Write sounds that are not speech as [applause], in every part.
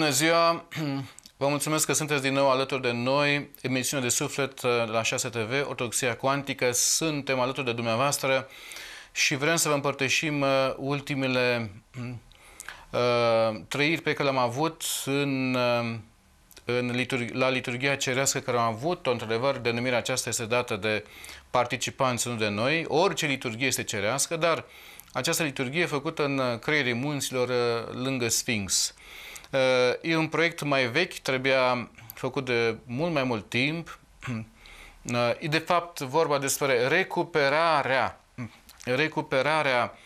Bună ziua! [clears throat] Vă mulțumesc că sunteți din nou alături de noi. emisiunea de suflet uh, la 6 TV, Ortodoxia Cuantică. Suntem alături de dumneavoastră și vrem să vă împărtășim uh, ultimele [clears throat] uh, trăiri pe care le-am avut în, uh, în liturg- la liturgia cerească care am avut. O într-adevăr, denumirea aceasta este dată de participanți, nu de noi. Orice liturgie este cerească, dar această liturgie e făcută în creierii munților lângă Sphinx. Uh, e un proiect mai vechi, trebuia făcut de mult mai mult timp. [clears throat] Uh, e de fapt vorba despre recuperarea, recuperarea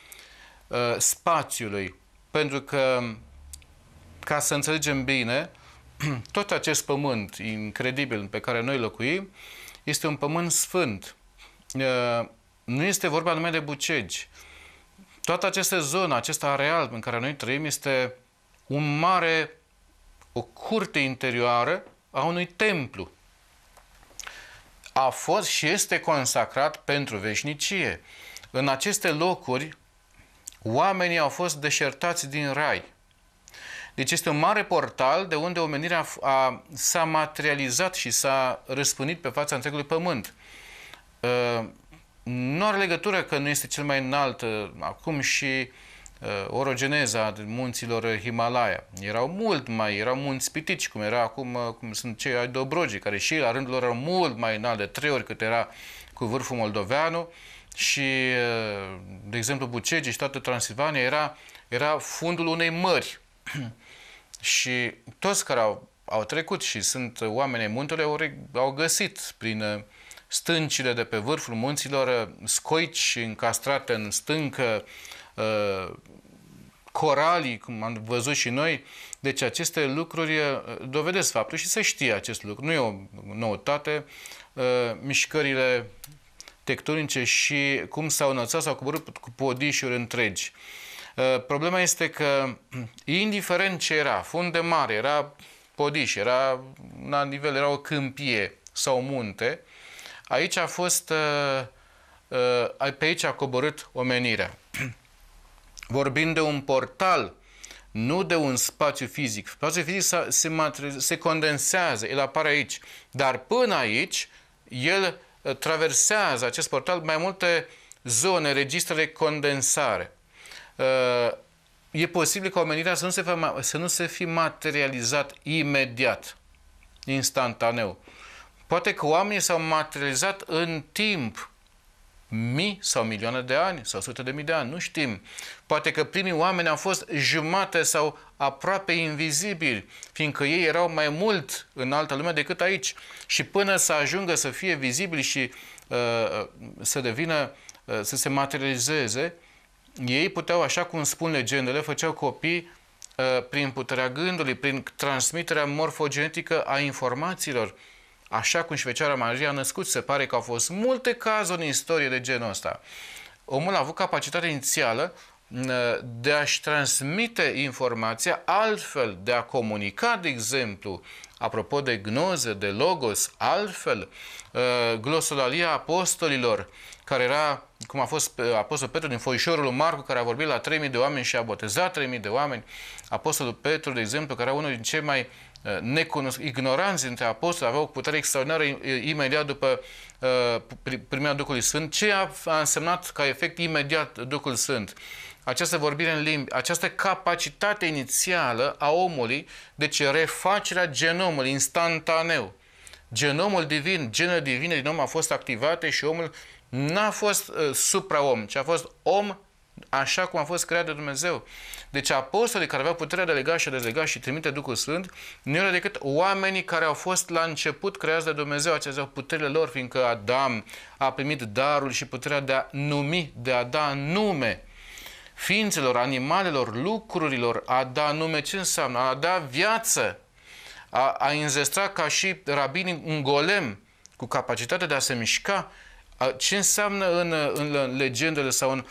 uh, spațiului, pentru că, ca să înțelegem bine, [clears throat] tot acest pământ incredibil pe care noi locuim este un pământ sfânt. Nu este vorba numai de Bucegi. Toată această zonă, acest areal în care noi trăim este un mare, o curte interioară a unui templu. A fost și este consacrat pentru veșnicie. În aceste locuri, oamenii au fost deșertați din rai. Deci este un mare portal de unde omenirea a, a, s-a materializat și s-a răspândit pe fața întregului pământ. Uh, nu are legătură că nu este cel mai înalt uh, acum și uh, Uh, orogeneza munților Himalaya. Erau mult mai, erau munți pitici, cum era acum, uh, cum sunt cei ai Dobrogii, care și la rândul lor erau mult mai înalt, de trei ori cât era cu vârful moldoveanu și, uh, de exemplu, Bucegi și toată Transilvania era, era fundul unei mări. [clears throat] și toți care au, au trecut și sunt oameni muntele au, au găsit prin stâncile de pe vârful munților scoici încastrate în stâncă, uh, Uh, coralii, cum am văzut și noi. Deci aceste lucruri uh, dovedesc faptul și se știe acest lucru. Nu e o noutate. Uh, mișcările tectonice și cum s-au înălțat, s-au coborât cu podișuri întregi. Problema este că, [clears throat] indiferent ce era, fund de mare, era podiș, era la nivel, era o câmpie sau munte, aici a fost, pe aici a coborât omenirea vorbim de un portal, nu de un spațiu fizic. Spațiul fizic se, se condensează, el apare aici. Dar până aici, el uh, traversează acest portal mai multe zone, registre de condensare. Uh, e posibil ca omenirea să nu se, fie, să nu se fi materializat imediat, instantaneu. Poate că oamenii s-au materializat în timp, mii sau milioane de ani sau sute de mii de ani, nu știm. Poate că primii oameni au fost jumate sau aproape invizibili, fiindcă ei erau mai mult în altă lume decât aici. Și până să ajungă să fie vizibili și uh, uh, să devină, uh, să se materializeze, ei puteau, așa cum spun legendele, făceau copii uh, prin puterea gândului, prin transmiterea morfogenetică a informațiilor. Așa cum și Fecioara Maria a născut, se pare că au fost multe cazuri în istorie de genul ăsta. Omul a avut capacitatea inițială de a-și transmite informația altfel, de a comunica, de exemplu, apropo de gnoză, de logos, altfel, uh, glosolalia apostolilor, care era, cum a fost uh, Apostolul Petru din foișorul lui Marcu, care a vorbit la 3.000 de oameni și a botezat 3.000 de oameni, Apostolul Petru, de exemplu, care era unul din cei mai uh, necunosc, ignoranți dintre apostoli, avea o putere extraordinară imediat după primirea Duhului Sfânt, ce a, a însemnat ca efect imediat Duhul Sfânt? această vorbire în limbi, această capacitate inițială a omului, deci refacerea genomului instantaneu. Genomul divin, genul divin din om a fost activate și omul n-a fost uh, om, ci a fost om așa cum a fost creat de Dumnezeu. Deci apostolii care aveau puterea de lega și de lega și trimite Duhul Sfânt, nu erau decât oamenii care au fost la început creați de Dumnezeu, aceste au puterile lor, fiindcă Adam a primit darul și puterea de a numi, de a da nume ființelor, animalelor, lucrurilor, a da nume ce înseamnă? A da viață, a, a înzestra ca și rabinii un golem cu capacitatea de a se mișca. A, ce înseamnă în, în legendele sau în,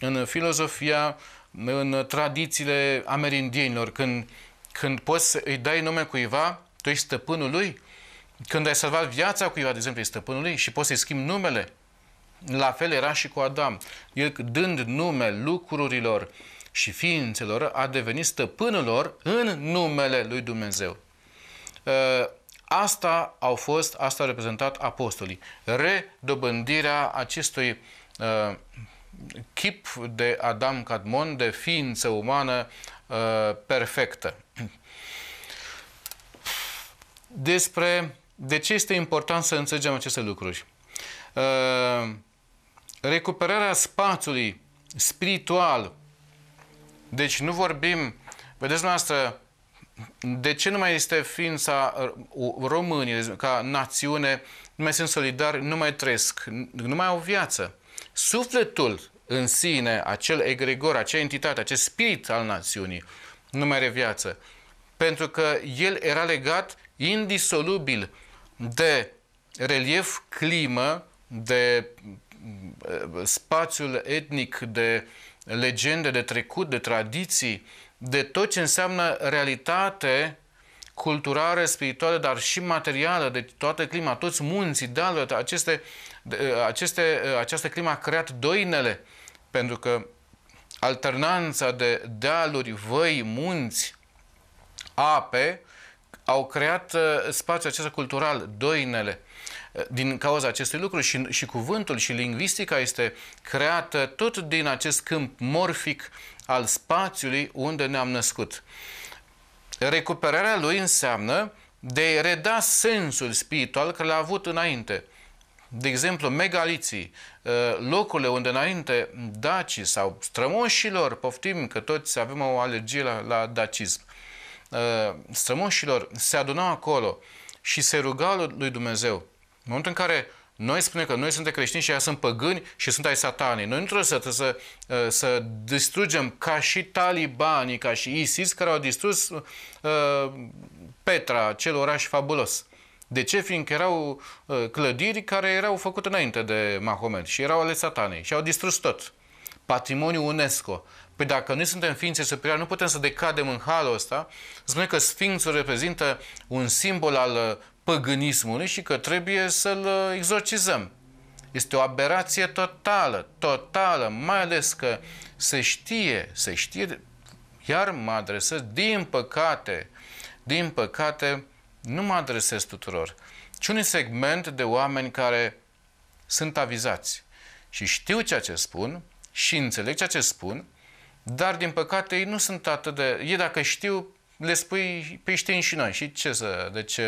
în filozofia, în tradițiile amerindienilor, când, când poți să îi dai nume cuiva, tu ești stăpânul lui? Când ai salvat viața cuiva, de exemplu, ești stăpânul lui și poți să-i schimbi numele. La fel era și cu Adam. El dând nume lucrurilor și ființelor, a devenit stăpânul lor în numele lui Dumnezeu. Uh, asta au fost, asta a reprezentat apostolii. Redobândirea acestui uh, chip de Adam Cadmon, de ființă umană uh, perfectă. Despre de ce este important să înțelegem aceste lucruri. Uh, recuperarea spațiului spiritual. Deci nu vorbim, vedeți noastră, de ce nu mai este ființa uh, românii deci ca națiune, nu mai sunt solidari, nu mai trăiesc, nu mai au viață. Sufletul în sine, acel egregor, acea entitate, acest spirit al națiunii, nu mai are viață. Pentru că el era legat indisolubil de relief, climă, de spațiul etnic, de legende, de trecut, de tradiții, de tot ce înseamnă realitate culturală, spirituală, dar și materială, de toată clima, toți munții, dealurile, aceste, aceste, această clima a creat doinele, pentru că alternanța de dealuri, văi, munți, ape, au creat uh, spațiul acesta cultural, doinele din cauza acestui lucru și, și cuvântul și lingvistica este creată tot din acest câmp morfic al spațiului unde ne-am născut. Recuperarea lui înseamnă de reda sensul spiritual care l-a avut înainte. De exemplu, megaliții, uh, locurile unde înainte dacii sau strămoșilor, poftim că toți avem o alergie la, la dacism, uh, strămoșilor se adunau acolo și se rugau lui Dumnezeu în momentul în care noi spunem că noi suntem creștini și ei sunt păgâni și sunt ai satanii, Noi nu trebuie să, să, uh, să distrugem ca și talibanii, ca și ISIS, care au distrus uh, Petra, acel oraș fabulos. De ce? Fiindcă erau uh, clădiri care erau făcute înainte de Mahomet și erau ale satanei și au distrus tot. Patrimoniul UNESCO. Păi dacă noi suntem ființe superioare, nu putem să decadem în halul ăsta. Spune că Sfințul reprezintă un simbol al uh, păgânismului și că trebuie să-l uh, exorcizăm. Este o aberație totală, totală, mai ales că se știe, se știe, iar mă adresez, din păcate, din păcate, nu mă adresez tuturor, ci un segment de oameni care sunt avizați și știu ceea ce spun și înțeleg ceea ce spun, dar din păcate ei nu sunt atât de... Ei dacă știu, le spui, pe păi știm și noi. Și ce să... Deci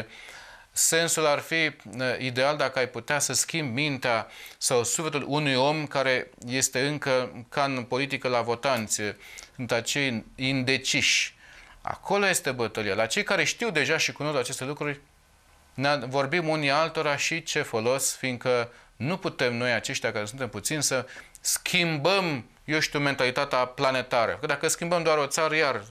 Sensul ar fi uh, ideal dacă ai putea să schimbi mintea sau sufletul unui om care este încă ca în politică la votanți, uh, sunt acei indeciși. Acolo este bătălia. La cei care știu deja și cunosc aceste lucruri, ne vorbim unii altora și ce folos, fiindcă nu putem noi aceștia care suntem puțini să schimbăm, eu știu, mentalitatea planetară. Că dacă schimbăm doar o țară, iar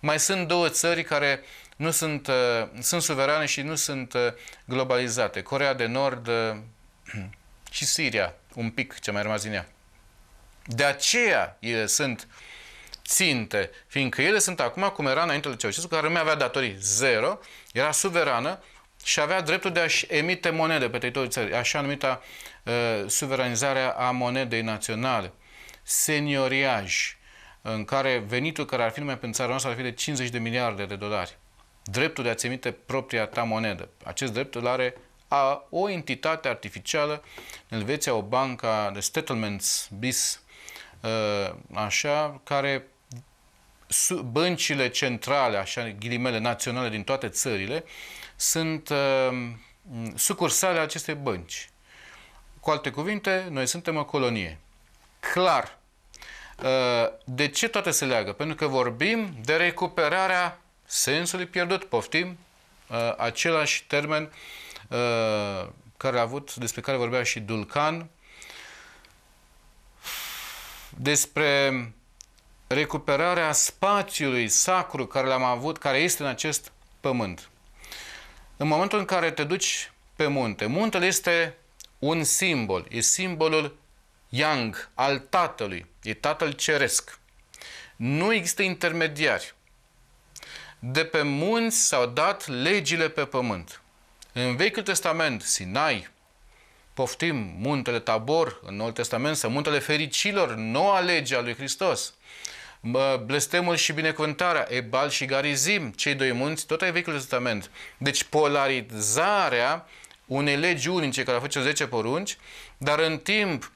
mai sunt două țări care uh, nu sunt, uh, sunt suverane și nu sunt uh, globalizate. Corea de Nord uh, [clears throat] și Siria, un pic ce mai rămas din ea. De aceea ele sunt ținte, fiindcă ele sunt acum cum era înainte de Ceaușescu, care nu avea datorii zero, era suverană și avea dreptul de a-și emite monede pe teritoriul țării, așa numita uh, suveranizarea a monedei naționale, senioriaj, în care venitul care ar fi numai pentru țara noastră ar fi de 50 de miliarde de dolari dreptul de a-ți emite propria ta monedă. Acest drept îl are a o entitate artificială, în Elveția, o banca de settlements bis, ă, așa, care băncile centrale, așa ghilimele naționale din toate țările, sunt ă, sucursale acestei bănci. Cu alte cuvinte, noi suntem o colonie. Clar. Ă, de ce toate se leagă? Pentru că vorbim de recuperarea sensului pierdut. Poftim uh, același termen uh, care a avut, despre care vorbea și Dulcan, despre recuperarea spațiului sacru care l-am avut, care este în acest pământ. În momentul în care te duci pe munte, muntele este un simbol, e simbolul Yang, al Tatălui, e Tatăl Ceresc. Nu există intermediari de pe munți s-au dat legile pe pământ. În Vechiul Testament, Sinai, poftim muntele Tabor, în Noul Testament, sau muntele fericilor, noua lege a lui Hristos. Blestemul și binecuvântarea, Ebal și Garizim, cei doi munți, tot ai Vechiul Testament. Deci polarizarea unei legi unice care a făcut 10 porunci, dar în timp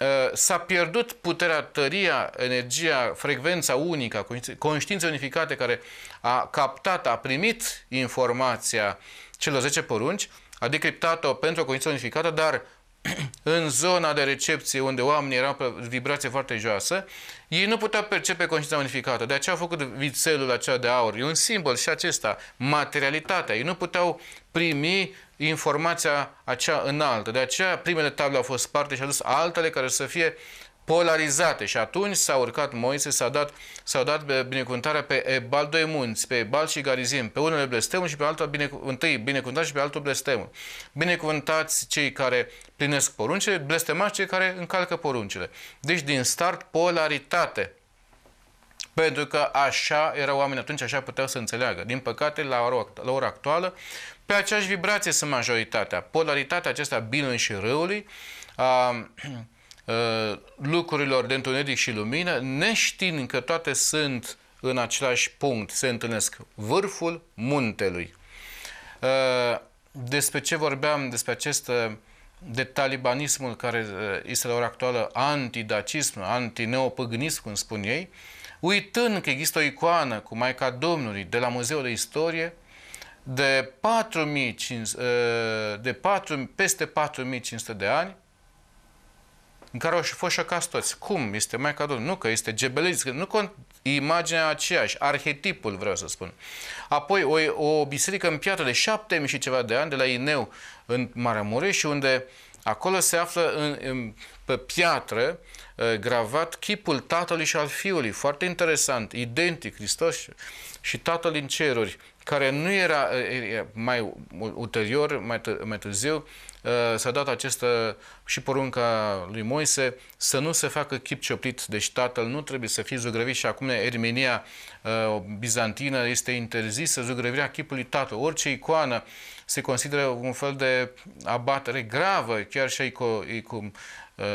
ă, s-a pierdut puterea, tăria, energia, frecvența unică, conștiința unificate care a captat, a primit informația celor 10 porunci, a decriptat-o pentru o condiție unificată, dar [clears throat] în zona de recepție unde oamenii erau pe vibrație foarte joasă, ei nu puteau percepe conștiința unificată. De aceea au făcut vițelul acela de aur. E un simbol și acesta, materialitatea. Ei nu puteau primi informația acea înaltă. De aceea primele table au fost sparte și a dus altele care să fie uh, polarizate și atunci s-a urcat Moise, s-a dat, s-a dat binecuvântarea pe Ebal doi munți, pe Ebal și Garizim, pe unele blestemul și pe alta binecu- întâi binecuvântat și pe altul blestemul. Binecuvântați cei care plinesc poruncile, blestemați cei care încalcă poruncile. Deci din start polaritate. Pentru că așa erau oamenii atunci, așa puteau să înțeleagă. Din păcate, la ora, la ora actuală, pe aceeași vibrație sunt majoritatea. Polaritatea acesta binului și răului, [clears throat] Uh, lucrurilor de întuneric și lumină, neștiind că toate sunt în același punct, se întâlnesc vârful muntelui. Uh, despre ce vorbeam, despre acest uh, de talibanismul care este la ora actuală antidacism, antineopăgânism, cum spun ei, uitând că există o icoană cu Maica Domnului de la Muzeul de Istorie, de, 4.000, de 4, peste 4500 de ani, în care au și fost șocați toți. Cum? Este mai Domnului? Nu, că este că Nu cont imaginea aceeași, arhetipul, vreau să spun. Apoi o, o biserică în piatră de șapte mii și ceva de ani, de la Ineu, în Maramureș, și unde acolo se află în, în, pe piatră eh, gravat chipul tatălui și al fiului. Foarte interesant, identic, Hristos și tatăl din ceruri, care nu era eh, eh, mai ulterior, mai, mai târziu, Eh, s-a dat această și porunca lui Moise să nu se facă chip cioplit. Deci tatăl nu trebuie să fie zugrăvit și acum Ermenia eh, bizantină este interzisă zugrăvirea chipului tatăl. Orice icoană se consideră un fel de abatere gravă, chiar și a ico- ico- eh,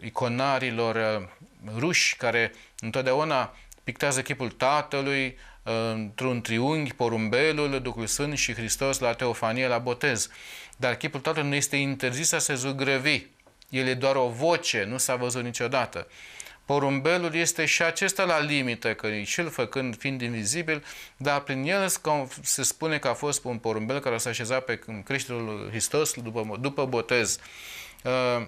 iconarilor ruși care întotdeauna pictează chipul tatălui, într-un triunghi porumbelul, Duhul Sfânt și Hristos la teofanie, la botez. Dar chipul Tatălui nu este interzis să se zugrăvi. El e doar o voce, nu s-a văzut niciodată. Porumbelul este și acesta la limită, că și el făcând, fiind invizibil, dar prin el se spune că a fost un porumbel care s-a așezat pe creșterul Hristos după, după botez. Uh,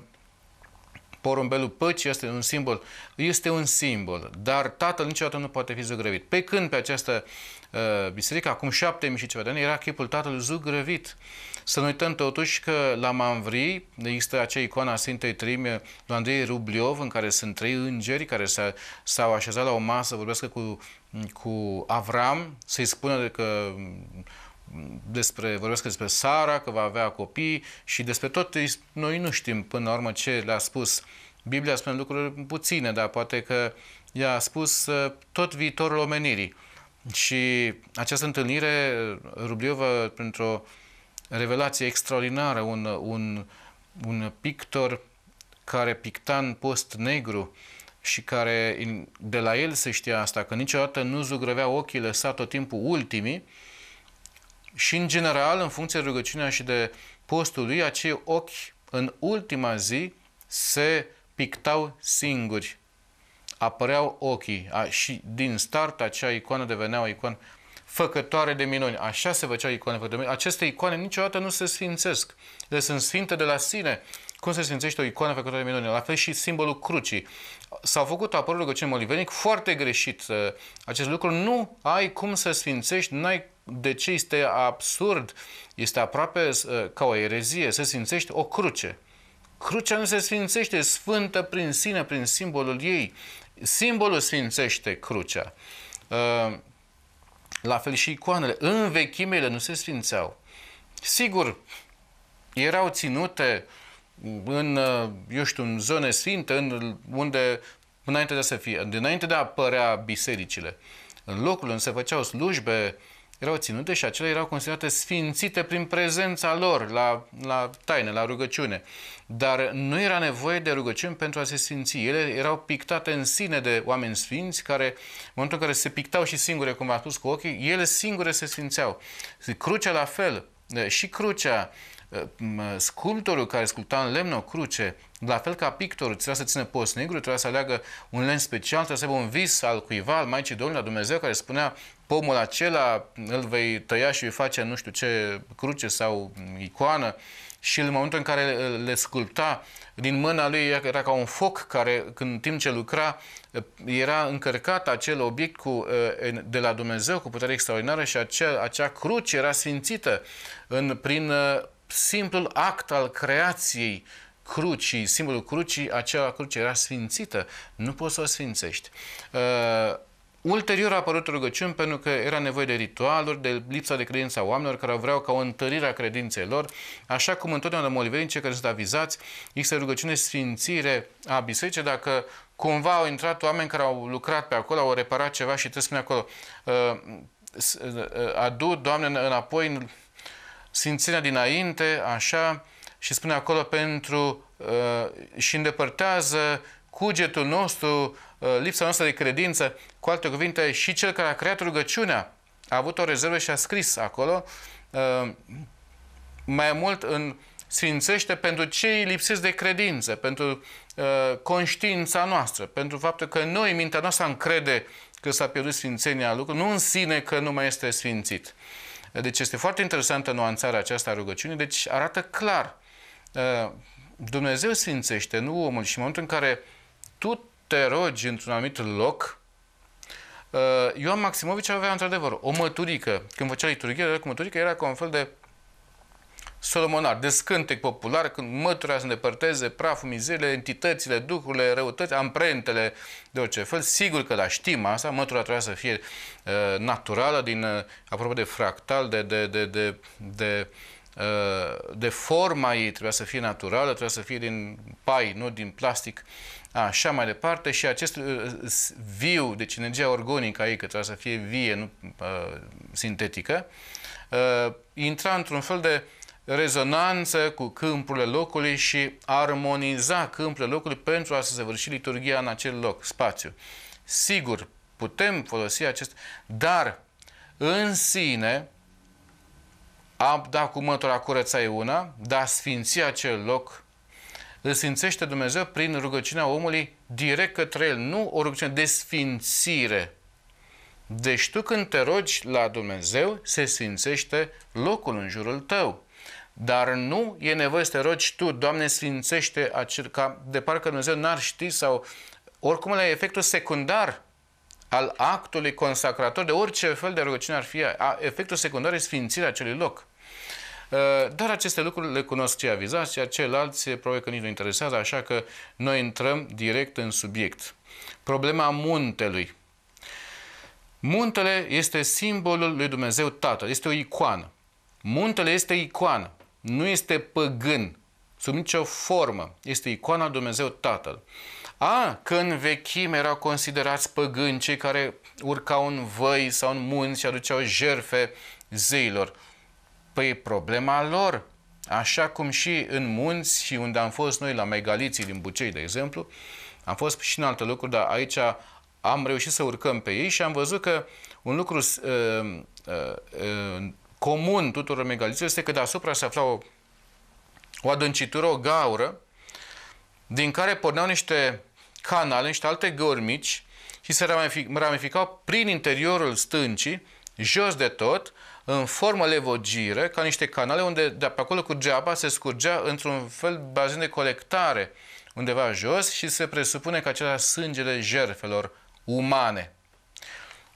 porumbelul păcii este un simbol, este un simbol, dar tatăl niciodată nu poate fi zugrăvit. Pe când pe această uh, biserică, acum șapte mii și ceva de ani, era chipul tatălui zugrăvit. Să nu uităm totuși că la Manvri există acea icoană a Sfintei Trime lui Andrei Rubliov, în care sunt trei îngeri care s-au așezat la o masă, vorbesc cu, cu Avram, să-i spună că despre, vorbesc despre Sara, că va avea copii și despre tot, noi nu știm până la urmă ce le-a spus. Biblia spune lucruri puține, dar poate că i-a spus uh, tot viitorul omenirii. Și această întâlnire, uh, Rubliova, printr-o revelație extraordinară, un, un, un pictor care picta în post negru și care de la el se știa asta, că niciodată nu zugrăvea ochii lăsat tot timpul ultimii, și în general, în funcție de rugăciunea și de postul lui, acei ochi în ultima zi se pictau singuri. Apăreau ochii a, și din start acea icoană devenea o icoană făcătoare de minuni. Așa se făceau icoane făcătoare de minuni. Aceste icoane niciodată nu se sfințesc. Ele deci sunt sfinte de la sine. Cum se sfințește o icoană făcătoare de minuni? La fel și simbolul crucii. S-a făcut apărul rugăciunii molivenic foarte greșit uh, acest lucru. Nu ai cum să sfințești, n-ai de ce este absurd, este aproape uh, ca o erezie, se simțești o cruce. Crucea nu se sfințește, sfântă prin sine, prin simbolul ei. Simbolul sfințește crucea. Uh, la fel și icoanele. În vechimele nu se sfințeau. Sigur, erau ținute în, uh, eu știu, în zone sfinte, în, unde, înainte de, a să fie, înainte de a apărea bisericile. În locul unde se făceau slujbe uh, erau ținute și acelea erau considerate sfințite prin prezența lor la, la taină, la rugăciune. Dar nu era nevoie de rugăciuni pentru a se sfinți. Ele erau pictate în sine de oameni sfinți care, în momentul în care se pictau și singure, cum a spus, cu ochii, ele singure se sfințeau. Crucea la fel. Și crucea, sculptorul care sculpta în lemn o cruce, la fel ca pictorul, trebuia să țină post negru, trebuia să aleagă un lemn special, trebuia să aibă un vis al cuiva, al Maicii Domnului, la Dumnezeu, care spunea pomul acela îl vei tăia și îi face nu știu ce cruce sau icoană și în momentul în care le sculpta, din mâna lui era ca un foc care, în timp ce lucra, era încărcat acel obiect cu, eh, de la Dumnezeu cu putere extraordinară și acea, acea cruce era sfințită în, prin eh, simplul act al creației crucii, simbolul crucii, acea cruce era sfințită. Nu poți să o sfințești. Eh, Ulterior a apărut rugăciuni pentru că era nevoie de ritualuri, de lipsa de credință a oamenilor care vreau ca o întărire a credinței lor, așa cum întotdeauna moliveni cei care sunt avizați, există rugăciune sfințire a bisericii, dacă cumva au intrat oameni care au lucrat pe acolo, au reparat ceva și trebuie să spune acolo, uh, uh, uh, adu, Doamne, înapoi sfințirea dinainte, așa, și spune acolo pentru și îndepărtează cugetul nostru Uh, lipsa noastră de credință. Cu alte cuvinte, și cel care a creat rugăciunea a avut o rezervă și a scris acolo uh, mai mult în sfințește pentru cei lipsiți de credință, pentru uh, conștiința noastră, pentru faptul că noi, mintea noastră, încrede că s-a pierdut sfințenia lucrului, nu în sine că nu mai este sfințit. Deci este foarte interesantă nuanțarea aceasta a rugăciunii, deci arată clar. Dumnezeu sfințește, nu omul. Și în momentul în care tu te rogi într-un anumit loc, uh, Ioan Maximovici avea într-adevăr o măturică. Când făcea liturghie, cu măturică era ca un fel de solomonar, de scântec popular, când mătura să îndepărteze, praful, mizerile, entitățile, duhurile, răutăți, amprentele de orice fel. Sigur că la da, știm asta, mătura trebuia să fie uh, naturală, din, uh, aproape de fractal, de, de, de, de, de uh, de forma ei, trebuia să fie naturală, trebuia să fie din pai, nu din plastic Așa mai departe și acest uh, viu, deci energia organică aici, că trebuie să fie vie, nu uh, sintetică, uh, intra într-un fel de rezonanță cu câmpurile locului și armoniza câmpurile locului pentru a se săvârși liturgia în acel loc, spațiu. Sigur, putem folosi acest, dar în sine, a da cu mătura curăța e una, dar sfinția acel loc îl sfințește Dumnezeu prin rugăciunea omului direct către el, nu o rugăciune de sfințire. Deci tu când te rogi la Dumnezeu, se sfințește locul în jurul tău. Dar nu e nevoie să te rogi tu, Doamne, sfințește, acel, ca de parcă Dumnezeu n-ar ști sau oricum la efectul secundar al actului consacrator de orice fel de rugăciune ar fi, efectul secundar e sfințirea acelui loc. Uh, dar aceste lucruri le cunosc cei avizați, iar ceilalți probabil că nici nu interesează, așa că noi intrăm direct în subiect. Problema muntelui. Muntele este simbolul lui Dumnezeu Tatăl, este o icoană. Muntele este icoană, nu este păgân, sub nicio formă. Este icoana Dumnezeu Tatăl. A, că în vechime erau considerați păgâni cei care urcau în văi sau în munți și aduceau jerfe zeilor. Păi problema lor, așa cum și în munți și unde am fost noi la megaliții din Bucei, de exemplu, am fost și în alte locuri, dar aici am reușit să urcăm pe ei și am văzut că un lucru uh, uh, uh, comun tuturor megaliților este că deasupra se afla o, o adâncitură, o gaură, din care porneau niște canale, niște alte găuri mici și se ramificau prin interiorul stâncii, jos de tot, în formă levogire, ca niște canale unde de pe acolo cu apa, se scurgea într-un fel bazin de colectare undeva jos și se presupune că acelea sângele jerfelor umane.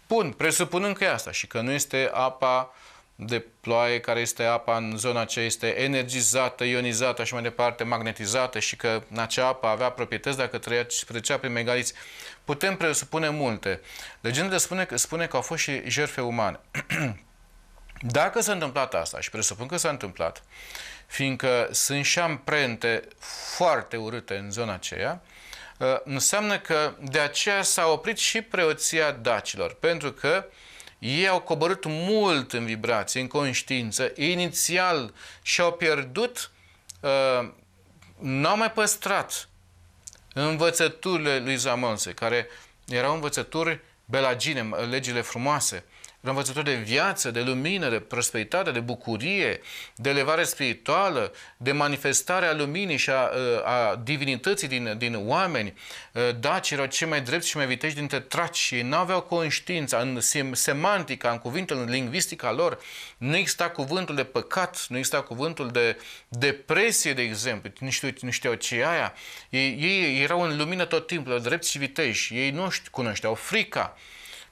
Bun, presupunând că e asta și că nu este apa de ploaie care este apa în zona ce este energizată, ionizată și mai departe, magnetizată și că în acea apă avea proprietăți dacă trăia, trecea prin megaliți. Putem presupune multe. Legendele spune, spune că au fost și jerfe umane. [clears throat] Dacă s-a întâmplat asta, și presupun că s-a întâmplat, fiindcă sunt și amprente foarte urâte în zona aceea, uh, înseamnă că de aceea s-a oprit și preoția dacilor, pentru că ei au coborât mult în vibrație, în conștiință, inițial și-au pierdut, uh, n-au mai păstrat învățăturile lui Zamonse, care erau învățături belagine, legile frumoase, învățătură de viață, de lumină, de prosperitate, de bucurie, de elevare spirituală, de manifestare a luminii și a, a divinității din, din oameni. Uh, Daci erau cei mai drepți și mai vitești dintre traci. și nu aveau conștiința în semantica, în cuvintele, în lingvistica lor. Nu exista cuvântul de păcat, nu exista cuvântul de depresie, de exemplu. Nu știu, nu știu ce e aia. Ei, ei erau în lumină tot timpul, drepți și viteși. Ei nu cunoșteau frica.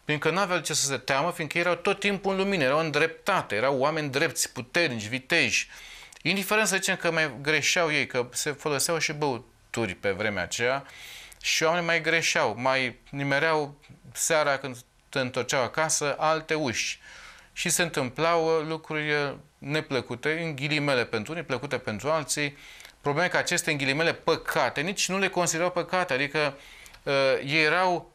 Pentru că nu aveau ce să se teamă, fiindcă erau tot timpul în lumină, erau îndreptate, erau oameni drepți, puternici, viteji. Indiferent să zicem că mai greșeau ei, că se foloseau și băuturi pe vremea aceea și oamenii mai greșeau, mai nimereau seara când te întorceau acasă alte uși. Și se întâmplau uh, lucruri uh, neplăcute, în ghilimele pentru unii, plăcute pentru alții. Problema că aceste în ghilimele păcate nici nu le considerau păcate, adică uh, ei erau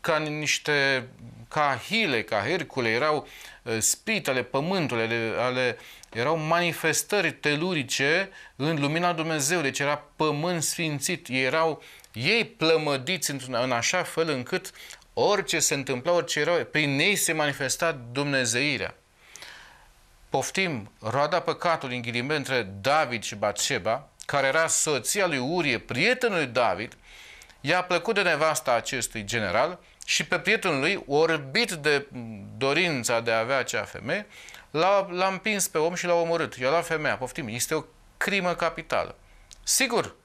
ca niște, ca Hile, ca Hercule, erau uh, spitele, pământurile ale, ale, erau manifestări telurice în lumina Dumnezeului, deci era pământ sfințit, ei erau ei plămădiți în, în așa fel încât orice se întâmpla, orice era, prin ei se manifesta Dumnezeirea. Poftim, roada păcatului în între David și Batseba, care era soția lui Urie, prietenul lui David, i-a plăcut de nevasta acestui general și pe prietenul lui, orbit de dorința de a avea acea femeie, l-a, l-a împins pe om și l-a omorât. I-a luat femeia, poftim, este o crimă capitală. Sigur,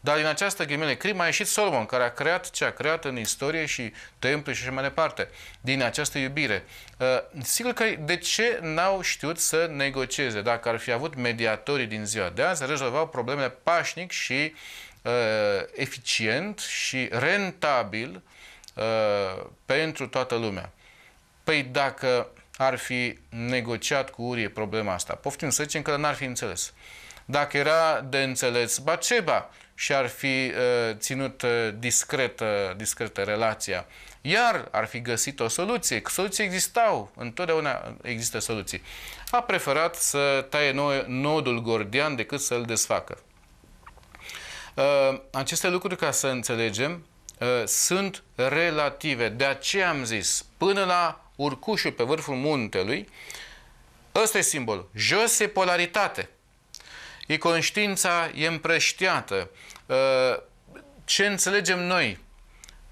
dar din această ghimele crimă a ieșit Solomon, care a creat ce a creat în istorie și templu și așa mai departe, din această iubire. Uh, sigur că de ce n-au știut să negocieze? Dacă ar fi avut mediatorii din ziua de azi, rezolvau problemele pașnic și uh, Uh, eficient și rentabil uh, pentru toată lumea. Păi dacă ar fi negociat cu Urie problema asta, poftim să zicem că n-ar fi înțeles. Dacă era de înțeles Baceba și ar fi uh, ținut discretă, discretă relația, iar ar fi găsit o soluție. Soluții existau, întotdeauna există soluții. A preferat să taie nodul gordian decât să-l desfacă. Ă, aceste lucruri, ca să înțelegem, ă, sunt relative. De aceea am zis, până la urcușul pe vârful muntelui, ăsta e simbolul. Jos e polaritate. E conștiința, e împrăștiată. Ă, ce înțelegem noi?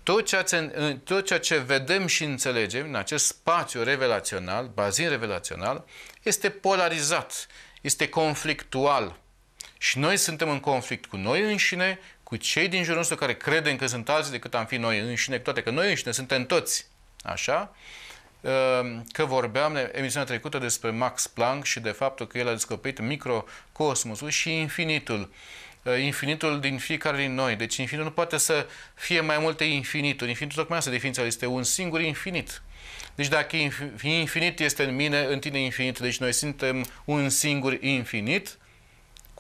Tot ceea, ce, tot ceea ce vedem și înțelegem în acest spațiu revelațional, bazin revelațional, este polarizat, este conflictual. Și noi suntem în conflict cu noi înșine, cu cei din jurul nostru care credem că sunt alții decât am fi noi înșine, cu toate că noi înșine suntem toți. Așa? Ehm, că vorbeam emisiunea trecută despre Max Planck și de faptul că el a descoperit microcosmosul și infinitul ehm, infinitul din fiecare din noi. Deci infinitul nu poate să fie mai multe infinituri. Infinitul tocmai asta definiția este un singur infinit. Deci dacă infinit este în mine, în tine infinit, deci noi suntem un singur infinit,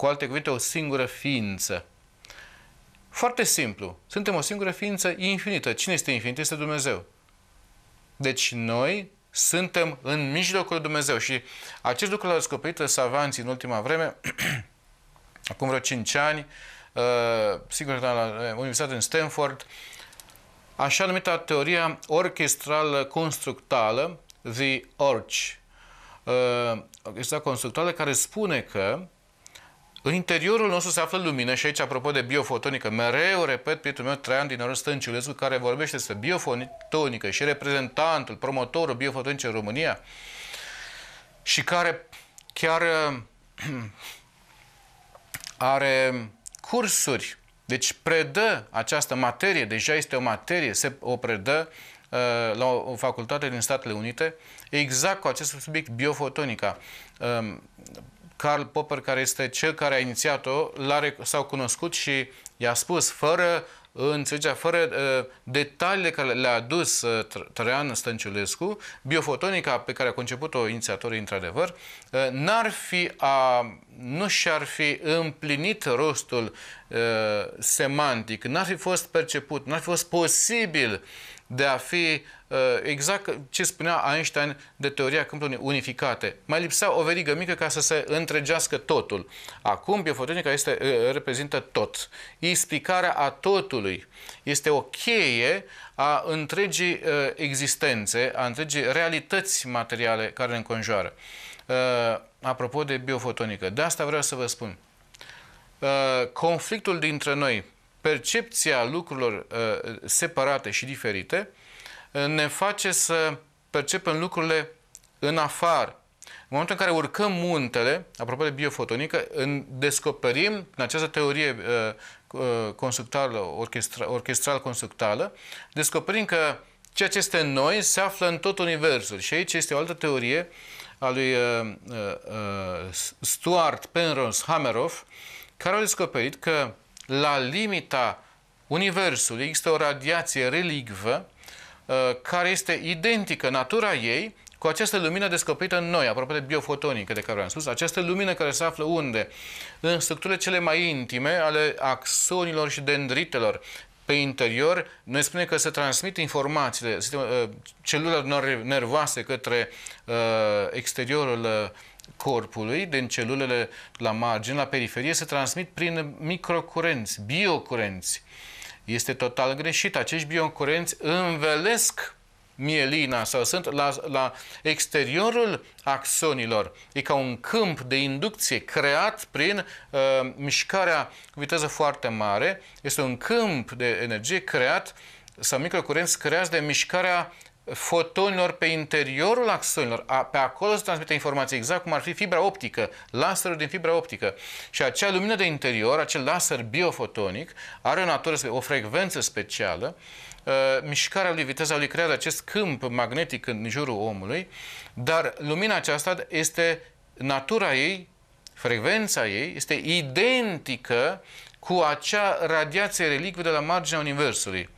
cu alte cuvinte, o singură ființă. Foarte simplu. Suntem o singură ființă infinită. Cine este infinit? Este Dumnezeu. Deci noi suntem în mijlocul lui Dumnezeu și acest lucru l-au descoperit savanții în ultima vreme, [clears throat] acum vreo 5 ani, uh, sigur că la Universitatea în Stanford, așa numită teoria orchestrală constructală, The Orch, uh, orchestrală constructală care spune că în interiorul nostru se află lumină și aici, apropo de biofotonică, mereu repet prietul meu Traian din Stănciulescu, care vorbește despre biofotonică și reprezentantul, promotorul biofotonice în România și care chiar [clears throat] are cursuri, deci predă această materie, deja este o materie, se o predă uh, la o, facultate din Statele Unite, exact cu acest subiect, biofotonica. Um, Karl Popper, care este cel care a inițiat-o, s-au cunoscut și i-a spus, fără înțelegea, fără uh, detaliile care le-a adus uh, Traian Stănciulescu, biofotonica pe care a conceput-o inițiatorii, într-adevăr, uh, n-ar fi a, nu și-ar fi împlinit rostul uh, semantic, n-ar fi fost perceput, n-ar fi fost posibil de a fi uh, exact ce spunea Einstein de teoria câmpului unificate. Mai lipsea o verigă mică ca să se întregească totul. Acum biofotonica este, uh, reprezintă tot. Explicarea a totului este o cheie a întregii uh, existențe, a întregii realități materiale care ne înconjoară. Apropo de biofotonică, de asta vreau să vă spun. Conflictul dintre noi, percepția lucrurilor uh, separate și diferite uh, ne face să percepem lucrurile în afară. În momentul în care urcăm muntele, apropo de biofotonică, în, descoperim în această teorie uh, uh constructală, orchestra, orchestral-constructală, descoperim că ceea ce este în noi se află în tot Universul. Și aici este o altă teorie a lui uh, uh, uh Stuart Penrose Hameroff, care a descoperit că la limita Universului există o radiație relicvă uh, care este identică natura ei cu această lumină descoperită în noi, apropo de biofotonică de care am spus, această lumină care se află unde? În structurile cele mai intime ale axonilor și dendritelor. Pe interior, noi spunem că se transmit informațiile uh, celulelor nervoase către uh, exteriorul corpului, din celulele la margine, la periferie, se transmit prin microcurenți, biocurenți. Este total greșit. Acești biocurenți învelesc mielina sau sunt la, la exteriorul axonilor. E ca un câmp de inducție creat prin uh, mișcarea cu viteză foarte mare. Este un câmp de energie creat sau microcurenți creați de mișcarea fotonilor pe interiorul axonilor. A, pe acolo se transmite informație exact cum ar fi fibra optică, laserul din fibra optică. Și acea lumină de interior, acel laser biofotonic, are o natură, o frecvență specială, uh, mișcarea lui, viteza lui creează acest câmp magnetic în jurul omului, dar lumina aceasta este natura ei, frecvența ei, este identică cu acea radiație relicvă de la marginea Universului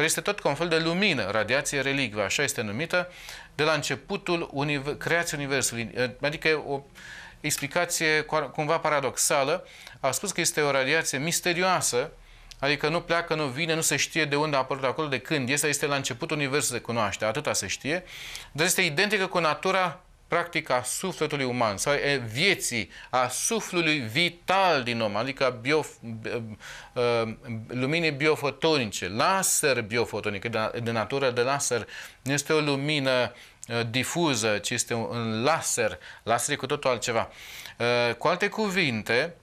care este tot ca un fel de lumină, radiație relicvă, așa este numită, de la începutul univ- creației Universului. Adică o explicație cumva paradoxală. A spus că este o radiație misterioasă, adică nu pleacă, nu vine, nu se știe de unde a apărut acolo, de când este, este la începutul Universului se cunoaște, atâta se știe, dar este identică cu natura practic a sufletului uman sau a vieții, a suflului vital din om, adică bio, uh, lumine biofotonice, laser biofotonică, de natură de laser, nu este o lumină uh, difuză, ci este un laser. Laser e cu totul altceva. Uh, cu alte cuvinte,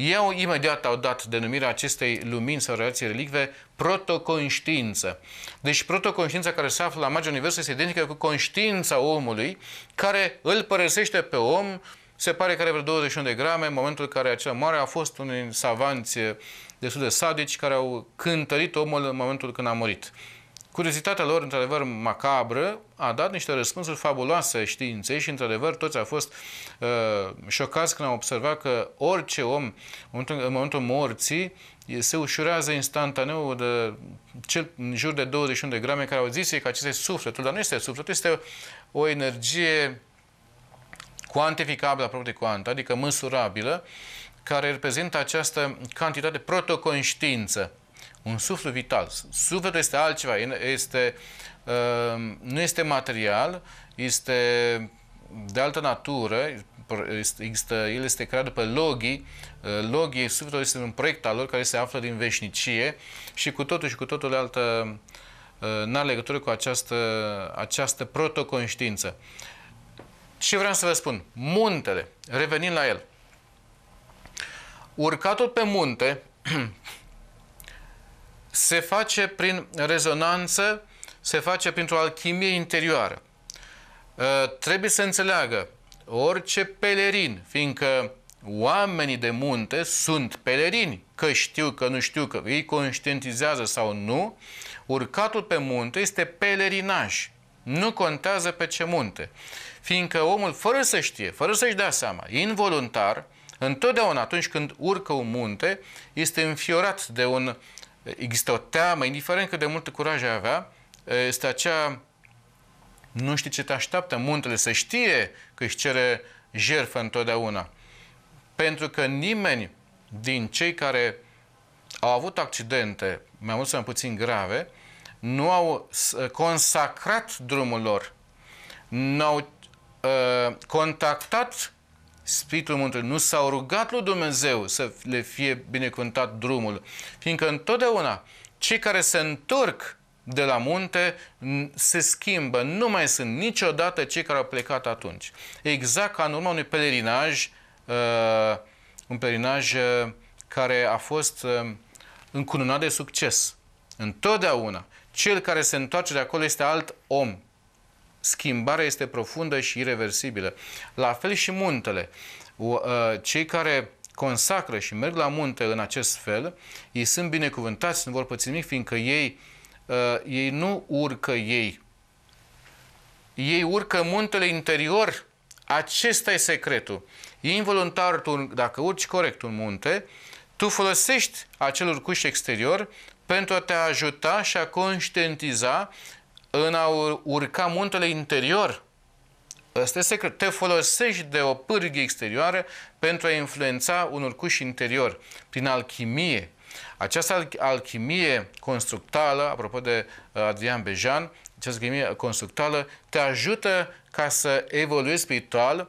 eu imediat au dat denumirea acestei lumini sau relații relicve protoconștiință. Deci protoconștiința care se află la marginea Universului este identică cu conștiința omului care îl părăsește pe om se pare că are vreo 21 de grame, în momentul în care acela moare, a fost unii savanți destul de sadici care au cântărit omul în momentul când a murit. Curiozitatea lor, într-adevăr, macabră, a dat niște răspunsuri fabuloase științei și, într-adevăr, toți au fost uh, șocați când au observat că orice om, în momentul morții, se ușurează instantaneu de cel, în jur de 21 de grame care au zis ei că acesta este sufletul, dar nu este sufletul, este o energie cuantificabilă, aproape de cuant, adică măsurabilă, care reprezintă această cantitate protoconștiință un suflu vital. Sufletul este altceva, este, uh, nu este material, este de altă natură, există, el este creat pe logii, uh, logii sufletul este un proiect al lor care se află din veșnicie și cu totul și cu totul altă uh, n-are legătură cu această, această protoconștiință. Ce vreau să vă spun? Muntele, revenind la el. Urcatul pe munte [clears throat] se face prin rezonanță, se face printr-o alchimie interioară. Ă, trebuie să înțeleagă orice pelerin, fiindcă oamenii de munte sunt pelerini, că știu, că nu știu, că ei conștientizează sau nu, urcatul pe munte este pelerinaj. Nu contează pe ce munte. Fiindcă omul, fără să știe, fără să-și dea seama, involuntar, întotdeauna atunci când urcă un munte, este înfiorat de un uh, Există o teamă, indiferent cât de mult curaj ai avea, este acea nu știi ce te așteaptă muntele, să știe că își cere jertfă întotdeauna. Pentru că nimeni din cei care au avut accidente, mai mult sau mai puțin grave, nu au uh, consacrat drumul lor, nu au uh, contactat Spiritul Mântuirii, nu s-au rugat lui Dumnezeu să le fie binecuvântat drumul, fiindcă întotdeauna cei care se întorc de la munte se schimbă, nu mai sunt niciodată cei care au plecat atunci. Exact ca în urma unui pelerinaj, uh, un pelerinaj uh, care a fost uh, încununat de succes. Întotdeauna, cel care se întoarce de acolo este alt om, schimbarea este profundă și irreversibilă. La fel și muntele. Ă, cei care consacră și merg la munte în acest fel, ei sunt binecuvântați, nu vor păți nimic, fiindcă ei, ă, ei nu urcă ei. Ei urcă muntele interior. Acesta e secretul. Involuntar, tu, dacă urci corect un munte, tu folosești acel urcuș exterior pentru a te ajuta și a conștientiza în a urca muntele interior, Asta este secret. te folosești de o pârghie exterioară pentru a influența un urcuș interior, prin alchimie. Această alchimie constructală, apropo de uh, Adrian Bejan, această alchimie constructală te ajută ca să evoluezi spiritual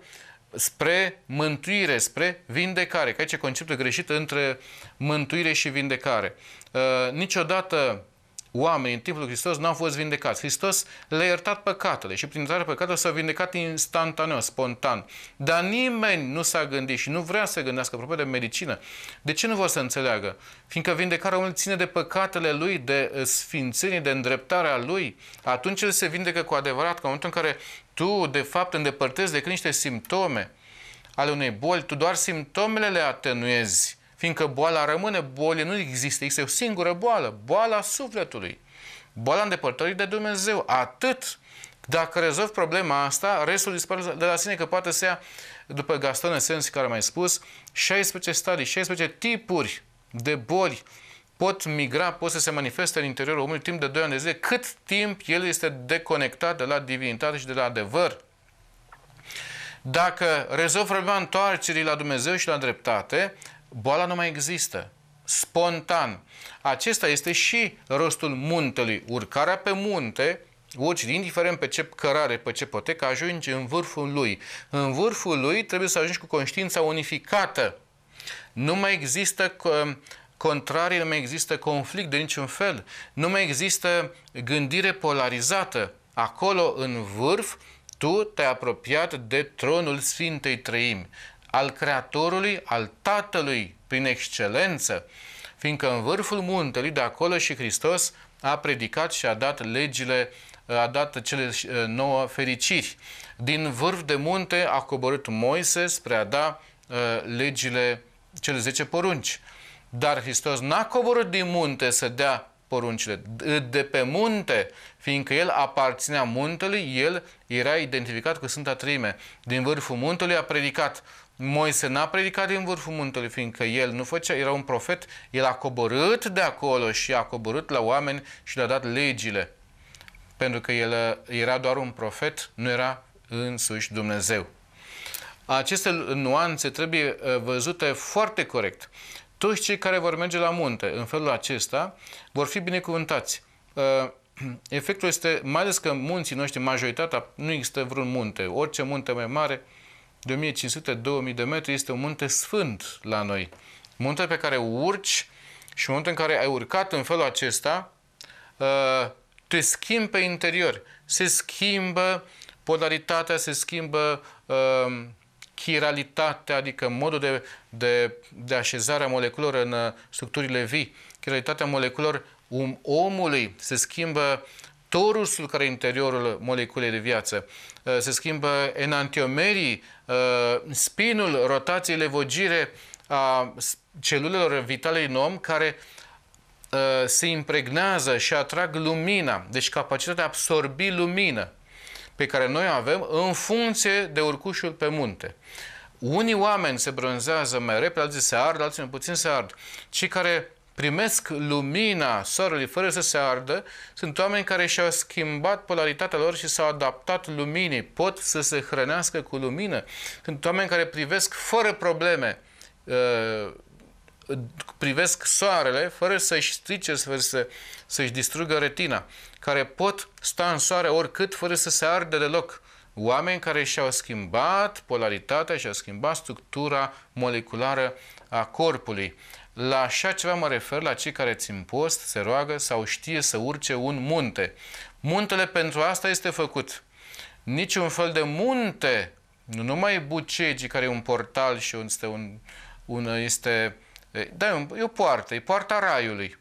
spre mântuire, spre vindecare. Că aici e conceptul greșit între mântuire și vindecare. Uh, niciodată oamenii în timpul lui Hristos nu au fost vindecați. Hristos le-a iertat păcatele și prin iertarea păcatelor s-au vindecat instantaneu, spontan. Dar nimeni nu s-a gândit și nu vrea să gândească apropo de medicină. De ce nu vor să înțeleagă? Fiindcă vindecarea omului ține de păcatele lui, de uh, sfințenie, de îndreptarea lui. Atunci el se vindecă cu adevărat, că în momentul în care tu, de fapt, îndepărtezi de niște simptome ale unei boli, tu doar simptomele le atenuezi Fiindcă boala rămâne, boală, nu există, există o singură boală, boala sufletului, boala îndepărtării de Dumnezeu. Atât dacă rezolvi problema asta, restul dispare de la sine că poate să ia, după Gaston Sens, care mai spus, 16 stadii, 16 tipuri de boli pot migra, pot să se manifeste în interiorul omului timp de 2 ani de zile, cât timp el este deconectat de la divinitate și de la adevăr. Dacă rezolvi problema întoarcerii la Dumnezeu și la dreptate, boala nu mai există. Spontan. Acesta este și rostul muntelui. Urcarea pe munte, urci indiferent pe ce cărare, pe ce potecă, ajungi în vârful lui. În vârful lui trebuie să ajungi cu conștiința unificată. Nu mai există contrarii, nu mai există conflict de niciun fel. Nu mai există gândire polarizată. Acolo, în vârf, tu te-ai apropiat de tronul Sfintei Trăimi al Creatorului, al Tatălui prin excelență, fiindcă în vârful muntelui de acolo și Hristos a predicat și a dat legile, a dat cele uh, nouă fericiri. Din vârf de munte a coborât Moise spre a da uh, legile, cele 10 porunci. Dar Hristos n-a coborât din munte să dea poruncile, de pe munte, fiindcă el aparținea muntelui, el era identificat cu Sfânta Trime. Din vârful muntelui a predicat Moise n-a predicat din vârful muntelui, fiindcă el nu făcea, era un profet, el a coborât de acolo și a coborât la oameni și le-a dat legile. Pentru că el era doar un profet, nu era însuși Dumnezeu. Aceste nuanțe trebuie uh, văzute foarte corect. Toți cei care vor merge la munte în felul acesta vor fi binecuvântați. Uh, [clears throat] efectul este, mai ales că munții noștri, majoritatea, nu există vreun munte. Orice munte mai mare, de 1500-2000 de metri este un munte sfânt la noi. Munte pe care urci și momentul în care ai urcat în felul acesta, uh, te schimbi pe interior. Se schimbă polaritatea, se schimbă uh, chiralitatea, adică modul de, de, de așezare a moleculelor în uh, structurile vii. Chiralitatea moleculelor um, omului se schimbă torusul care e interiorul moleculei de viață. Eh, se schimbă enantiomerii, eh, spinul, rotațiile levogire a celulelor vitale în om care eh, se impregnează și atrag lumina, deci capacitatea de a absorbi lumină pe care noi o avem în funcție de urcușul pe munte. Unii oameni se bronzează mai repede, alții se ard, alții mai puțin se ard. Cei care primesc lumina soarelui fără să se ardă, sunt oameni care și-au schimbat polaritatea lor și s-au adaptat luminii, pot să se hrănească cu lumină. Sunt oameni care privesc fără probleme, uh, privesc soarele fără să-și strice, fără să, să-și distrugă retina, care pot sta în soare oricât fără să se arde deloc. Oameni care și-au schimbat polaritatea, și-au schimbat structura moleculară a corpului. La așa ceva mă refer la cei care țin post, se roagă sau știe să urce un munte. Muntele pentru asta este făcut. Niciun fel de munte, nu numai Bucegi, care e un portal și un este un, un este, da, e o poartă, e poarta raiului.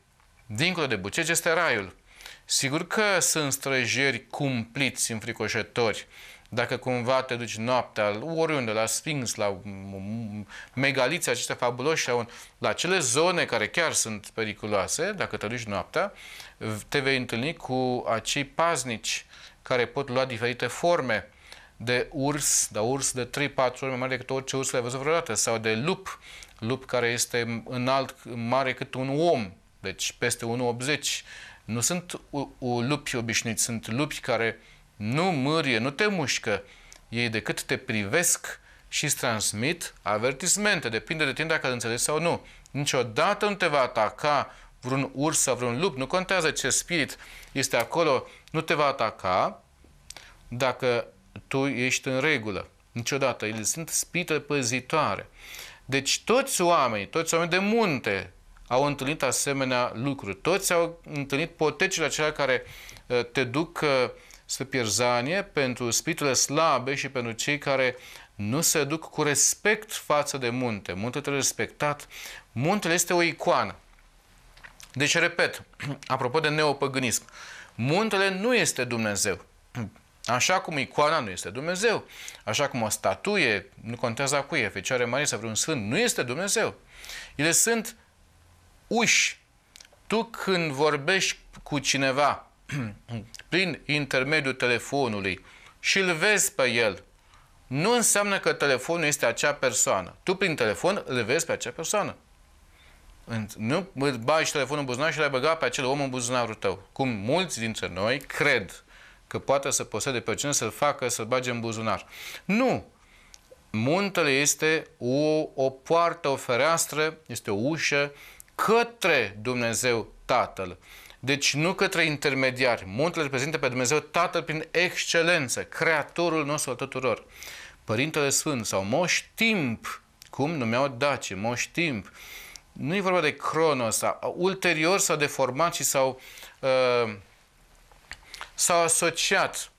Dincolo de Bucegi este raiul. Sigur că sunt străjeri cumpliți, înfricoșători, dacă cumva te duci noaptea, oriunde, la Sphinx, la megaliții acestea fabuloși, sau la cele zone care chiar sunt periculoase, dacă te duci noaptea, te vei întâlni cu acei paznici care pot lua diferite forme de urs, de urs de 3-4 ori mai mare decât orice urs le-ai văzut vreodată, sau de lup, lup care este înalt, mare cât un om, deci peste 1,80. Nu sunt lupi obișnuiți, sunt lupi care nu mârie, nu te mușcă. Ei decât te privesc și îți transmit avertismente. Depinde de tine dacă înțelegi sau nu. Niciodată nu te va ataca vreun urs sau vreun lup. Nu contează ce spirit este acolo. Nu te va ataca dacă tu ești în regulă. Niciodată. Ele sunt spirite păzitoare. Deci toți oamenii, toți oamenii de munte au întâlnit asemenea lucruri. Toți au întâlnit potecile acelea care eh, te duc uh, spre pierzanie pentru spiritele slabe și pentru cei care nu se duc cu respect față de munte. Muntele trebuie respectat. Muntele este o icoană. Deci, repet, [clears throat] apropo de neopăgânism, muntele nu este Dumnezeu. [clears throat] Așa cum icoana nu este Dumnezeu, așa cum o statuie, nu contează cu ea, e, Fecioare Marie sau vreun sfânt, nu este Dumnezeu. Ele sunt uși. Tu când vorbești cu cineva, [clears throat] prin intermediul telefonului și îl vezi pe el, nu înseamnă că telefonul este acea persoană. Tu prin telefon îl vezi pe acea persoană. Nu bagi telefonul în buzunar și l-ai băgat pe acel om în buzunarul tău. Cum mulți dintre noi cred că poate să posede pe cine să-l facă, să-l bage în buzunar. Nu! Muntele este o, o poartă, o fereastră, este o ușă către Dumnezeu Tatăl. Deci nu către intermediari. Muntele reprezintă pe Dumnezeu Tatăl prin excelență, Creatorul nostru al tuturor. Părintele Sfânt sau Moș Timp, cum numeau daci, Moș Timp. Nu e vorba de cronos, ulterior s-au deformat și s-au, uh, s-au asociat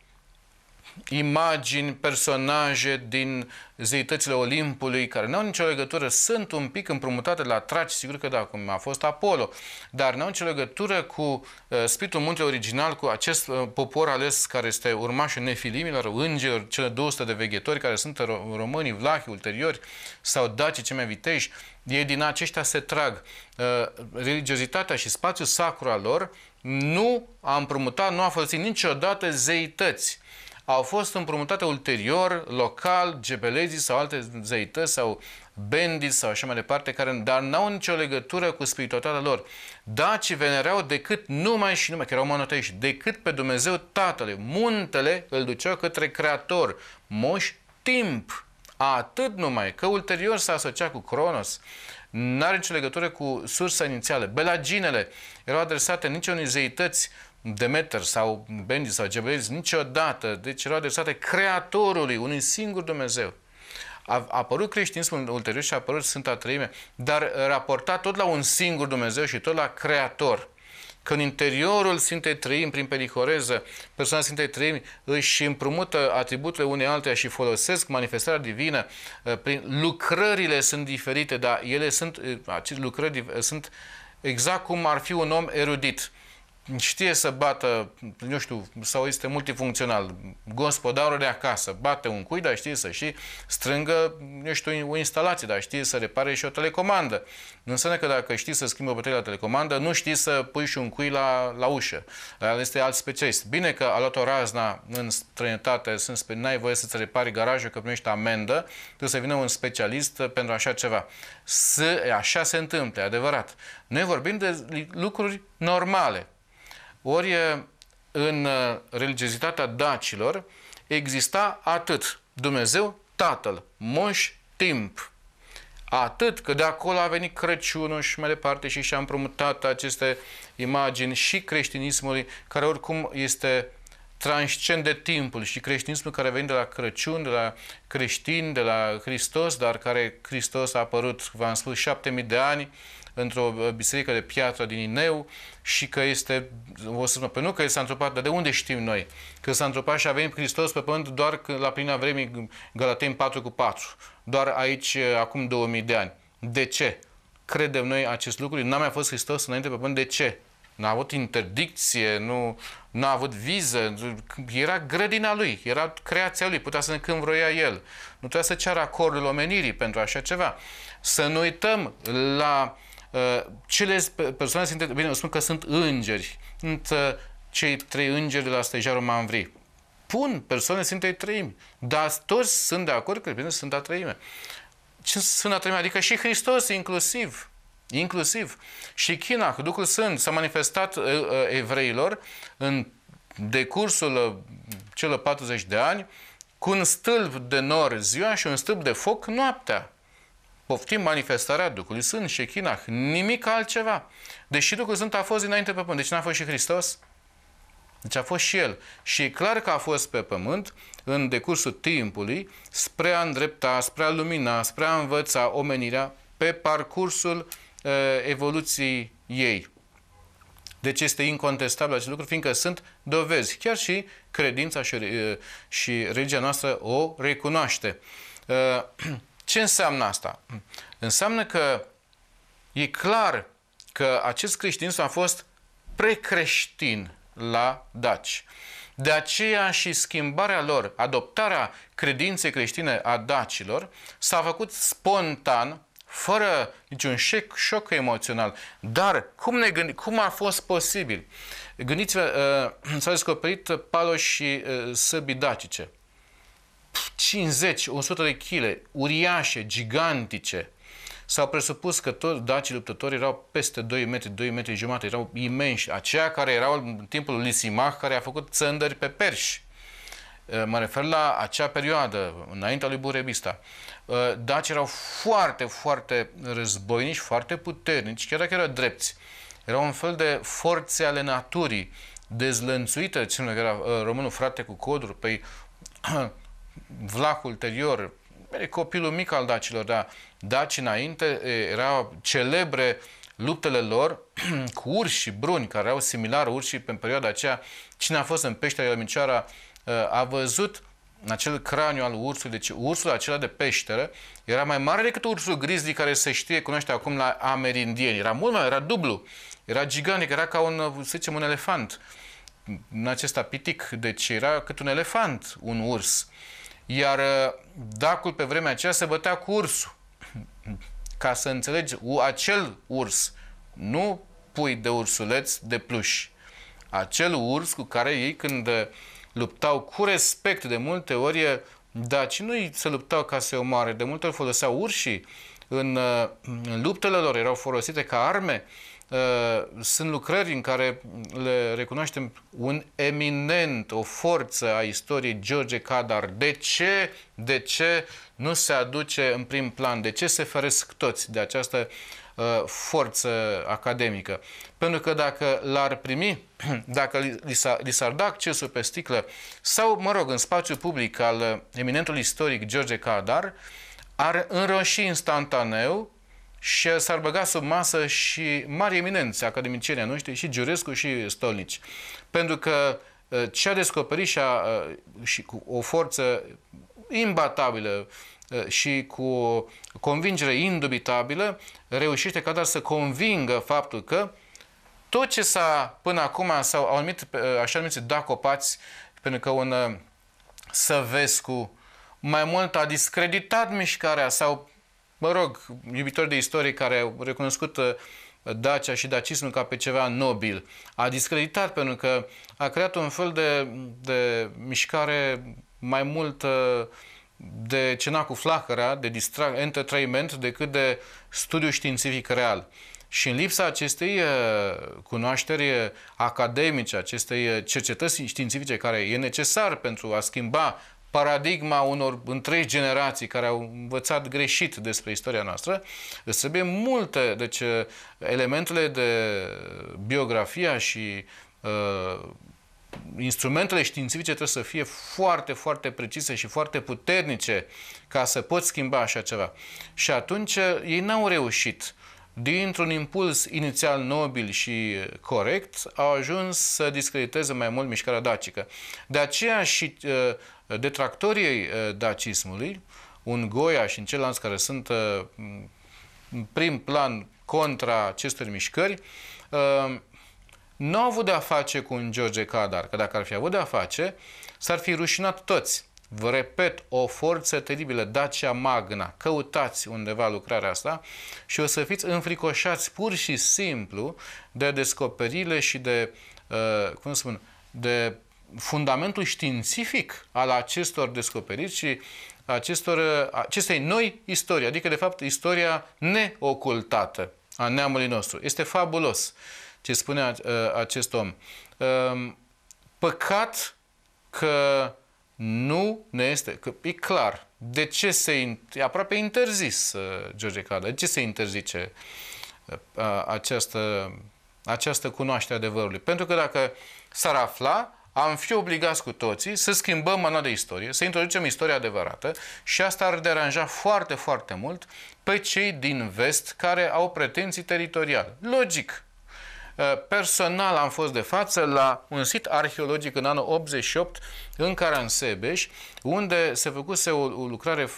imagini, personaje din zeitățile Olimpului, care nu au nicio legătură, sunt un pic împrumutate la traci, sigur că da, cum a fost Apollo, dar nu au nicio legătură cu uh, spiritul muntele original, cu acest uh, popor ales care este urmașul nefilimilor, îngerilor, cele 200 de veghetori care sunt ro- românii, vlahi, ulteriori, sau daci cei mai viteji, ei din aceștia se trag. Uh, religiozitatea și spațiul sacru al lor nu a împrumutat, nu a folosit niciodată zeități au fost împrumutate ulterior, local, gebelezii sau alte zeități sau bendii sau așa mai departe, care, dar n-au nicio legătură cu spiritualitatea lor. Dacii venerau decât numai și numai, că erau monoteiști, decât pe Dumnezeu Tatăl. Muntele îl duceau către Creator, moș timp. Atât numai, că ulterior s-a asociat cu Cronos, n-are nicio legătură cu sursa inițială. Belaginele erau adresate nici unei zeități Demeter sau Bendis, sau Gebelis, niciodată. Deci erau adresate Creatorului, unui singur Dumnezeu. A apărut creștinismul ulterior și a apărut Sfânta Treime, dar raportat tot la un singur Dumnezeu și tot la Creator. Că în interiorul Sfintei Trăim, prin pericoreză, persoana Sfintei Trăim își împrumută atributele unei altea și folosesc manifestarea divină. Uh, prin lucrările sunt diferite, dar ele sunt, uh, aceste lucrări sunt exact cum ar fi un om erudit știe să bată, nu știu, sau este multifuncțional, gospodarul de acasă, bate un cui, dar știe să și strângă, nu știu, o instalație, dar știe să repare și o telecomandă. Nu Înseamnă că dacă știi să schimbi o baterie la telecomandă, nu știi să pui și un cui la, la ușă. Dar este alt specialist. Bine că a luat o razna în străinătate, sunt, n-ai voie să-ți repari garajul că primești amendă, trebuie să vină un specialist pentru așa ceva. Să, așa se întâmplă, adevărat. Noi vorbim de lucruri normale, ori în religiozitatea dacilor exista atât Dumnezeu, Tatăl, Moș, Timp. Atât că de acolo a venit Crăciunul și mai departe și și-a împrumutat aceste imagini și creștinismului, care oricum este de timpul și creștinismul care vine de la Crăciun, de la creștin, de la Hristos, dar care Hristos a apărut, v-am spus, 7000 de ani, într-o uh, biserică de piatră din Ineu și că este, o să pe nu că s-a întrupat, dar de unde știm noi? Că s-a întrupat și a venit Hristos pe pământ doar la plina vremii Galatei 4 cu 4, doar aici uh, acum 2000 de ani. De ce? Credem noi acest lucru? N-a mai fost Hristos înainte pe pământ, de ce? N-a avut interdicție, nu n-a avut viză, era grădina lui, era creația lui, putea să ne când vroia el. Nu trebuia să ceară acordul omenirii pentru așa ceva. Să nu uităm la uh, Uh, cele persoane sunt, bine, spun că sunt îngeri. Sunt uh, cei trei îngeri de la stejarul Manvri. Pun persoane Sfintei Treimi, dar toți sunt de acord că bine sunt a treime. Ce sunt a treime? Adică și Hristos inclusiv. Inclusiv. Și China, Duhul Sfânt, s-a manifestat uh, evreilor în decursul celor 40 de ani cu un stâlp de nor ziua și un stâlp de foc noaptea. Poftim manifestarea Duhului Sfânt, Shechinah, nimic altceva. Deși Duhul Sfânt a fost dinainte pe pământ, deci n-a fost și Hristos? Deci a fost și El. Și e clar că a fost pe pământ în decursul timpului spre a îndrepta, spre a lumina, spre a învăța omenirea pe parcursul uh, evoluției ei. Deci este incontestabil acest lucru, fiindcă sunt dovezi. Chiar și credința și, uh, și religia noastră o recunoaște. Uh, [clears throat] Ce înseamnă asta? Înseamnă că e clar că acest creștin a fost precreștin la daci. De aceea și schimbarea lor, adoptarea credinței creștine a dacilor, s-a făcut spontan, fără niciun șoc, șoc emoțional. Dar cum, ne gândi, cum a fost posibil? Gândiți-vă, uh, [clears throat] s-au descoperit paloși uh, dacice. 50-100 de kg, uriașe, gigantice. S-au presupus că toți dacii luptători erau peste 2 metri, 2 metri jumate, erau imensi. Aceia care erau în timpul lui Lisimach, care a făcut țândări pe perși. Eh, mă refer la acea perioadă, înaintea lui Burebista. Eh, daci erau foarte, foarte războinici, foarte puternici, chiar dacă erau drepți. Erau un fel de forțe ale naturii, dezlănțuită, ținând că era eh, românul frate cu codru, păi [clears throat] Vlah ulterior, copilul mic al dacilor, dar daci înainte erau celebre luptele lor [clears throat] cu urși bruni, care au similar urși pe perioada aceea. Cine a fost în peștera Iolimicioara a văzut în acel craniu al ursului, deci ursul acela de peșteră era mai mare decât ursul grizzly care se știe, cunoaște acum la amerindieni. Era mult mai, era dublu, era gigantic, era ca un, să zicem, un elefant. În acesta pitic, deci era cât un elefant, un urs. Uh, iar uh, dacul pe vremea aceea se bătea cu ursul. [clears throat] Ca să înțelegi, acel urs, nu pui de ursuleț de pluș. Acel urs cu care ei când luptau cu respect de multe ori, da, ci nu se luptau ca să-i omoare, de multe ori foloseau urșii în, uh, în luptele lor, erau folosite ca arme Uh, sunt lucrări în care le recunoaștem un eminent, o forță a istoriei, George Cadar. De ce, de ce nu se aduce în prim plan? De ce se feresc toți de această uh, forță academică? Pentru că dacă l-ar primi, [clears throat] dacă li s-ar da accesul pe sticlă sau, mă rog, în spațiu public al eminentului istoric George Cadar, ar înroși instantaneu și s-ar băga sub masă și mari eminenți academicienii noștri, și Giurescu și Stolnici. Pentru că uh, ce a descoperit și, a, uh, și cu o forță imbatabilă uh, și cu o convingere indubitabilă, reușește ca dar să convingă faptul că tot ce s-a până acum sau au numit așa numiți dacopați, pentru că un Săvescu mai mult a discreditat mișcarea sau mă rog, iubitori de istorie care au recunoscut uh, Dacia și dacismul ca pe ceva nobil. A discreditat pentru că a creat un fel de, de mișcare mai mult uh, de cena cu flacăra, de distra- entertainment, decât de studiu științific real. Și în lipsa acestei uh, cunoașteri academice, acestei cercetări științifice care e necesar pentru a schimba paradigma unor întregi generații care au învățat greșit despre istoria noastră, îți trebuie multe, deci uh, elementele de biografia și uh, instrumentele științifice trebuie să fie foarte, foarte precise și foarte puternice ca să poți schimba așa ceva. Și atunci uh, ei n-au reușit. Dintr-un impuls inițial nobil și corect, au ajuns să discrediteze mai mult mișcarea dacică. De aceea și uh, detractorii eh, dacismului, un Goia și în ceilalți care sunt eh, în prim plan contra acestor mișcări, eh, nu au avut de-a face cu un George Cadar, că dacă ar fi avut de-a face, s-ar fi rușinat toți. Vă repet, o forță teribilă, Dacia Magna, căutați undeva lucrarea asta și o să fiți înfricoșați pur și simplu de descoperirile și de, cum spun, de fundamentul științific al acestor descoperiri și acestor, acestei noi istorii, adică, de fapt, istoria neocultată a neamului nostru. Este fabulos ce spune uh, acest om. Um, păcat că nu ne este, că e clar, de ce se, e aproape interzis uh, George Cadă, de ce se interzice uh, această, această cunoaștere adevărului? Pentru că dacă s-ar afla, am fi obligați cu toții să schimbăm mâna de istorie, să introducem istoria adevărată și asta ar deranja foarte, foarte mult pe cei din vest care au pretenții teritoriale. Logic! Uh, personal am fost de față la un sit arheologic în anul 88 în Caransebeș, unde se făcuse o, o lucrare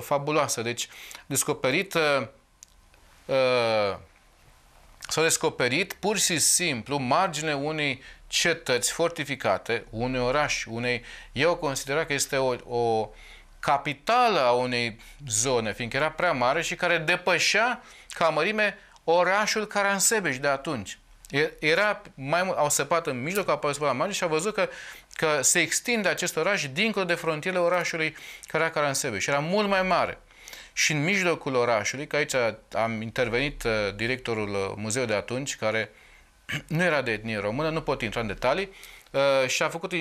fabuloasă. Deci, descoperit uh, uh, s-au descoperit pur și simplu marginea unei cetăți fortificate, unui oraș, unei... Eu considera că este o, o capitală a unei zone, fiindcă era prea mare și care depășea ca mărime orașul Caransebeș de atunci. Era mai mult, au săpat în mijloc, au apărut la mare și au văzut că, că se extinde acest oraș dincolo de frontierele orașului care era Caransebeș. Era mult mai mare și în mijlocul orașului, că aici am intervenit uh, directorul uh, muzeului de atunci, care nu era de etnie română, nu pot intra în detalii, uh, și a făcut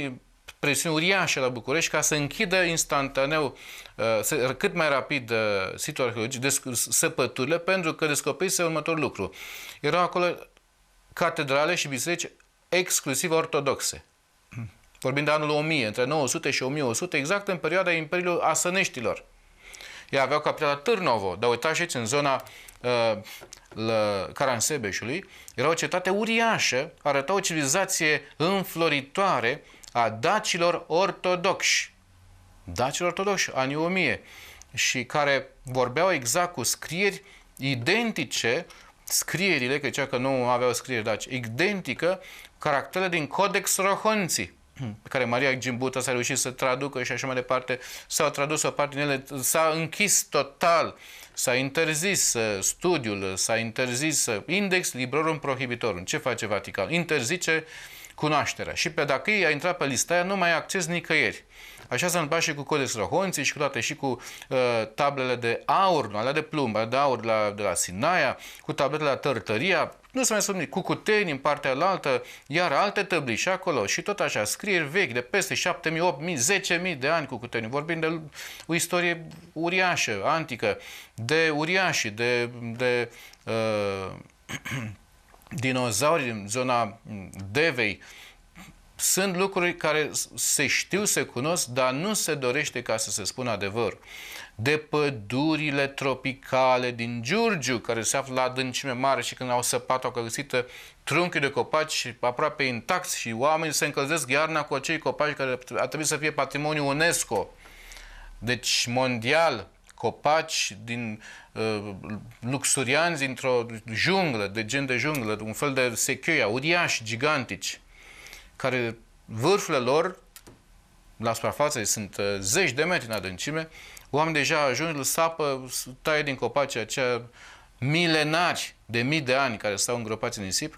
presiuni uriașe la București ca să închidă instantaneu, uh, să, cât mai rapid, uh, situl arheologic, săpăturile, pentru că descoperise următor lucru. Erau acolo catedrale și biserici exclusiv ortodoxe. Vorbim de anul 1000, între 900 și 1100, exact în perioada Imperiului Asăneștilor. Ea aveau capitala Târnovo, dar uitați în zona Uh, Caransebeșului, era o cetate uriașă, arăta o civilizație înfloritoare a dacilor ortodoxi. Dacilor ortodoxi, anii 1000, și care vorbeau exact cu scrieri identice, scrierile, că cea că nu aveau scrieri daci, identică caractere din Codex Rohonții pe [clears throat] care Maria Gimbuta s-a reușit să traducă și așa mai departe, s-au tradus o parte din ele, s-a închis total uh, S-a interzis uh, studiul, uh, s-a interzis uh, index librorum prohibitorum. Ce face Vatican? Interzice cunoașterea. Și pe dacă ei a intrat pe lista aia, nu mai acces nicăieri. Așa s-a întâmplat și cu Codex Rohonții și cu toate și cu uh, tablele de aur, nu, alea de plumb, alea de aur la, de la Sinaia, cu tablele la Tărtăria, nu se mai spune cuteni în partea altă, iar alte tăbli și acolo și tot așa, scrieri vechi de peste 7.000, 8.000, 10.000 de ani cu cuteni. Vorbim de o istorie uriașă, antică, de uriași, de, de uh, [clears throat] dinozauri în zona Devei, uh, sunt lucruri care se știu, se cunosc, dar nu se dorește ca să se spună adevăr. De pădurile tropicale din Giurgiu, care se află la adâncime mare și când au săpat, au găsit uh, trunchi de copaci aproape intacți și oamenii se încălzesc iarna cu acei copaci care ar trebui să fie patrimoniu UNESCO. Deci mondial, copaci din uh, luxurianți dintr-o junglă, de gen de junglă, un fel de secheia, uriași, gigantici care vârfurile lor, la suprafață, sunt uh, zeci de metri în adâncime, oamenii deja ajung, îl sapă, taie din copaci aceia milenari de mii de ani care stau îngropați în nisip.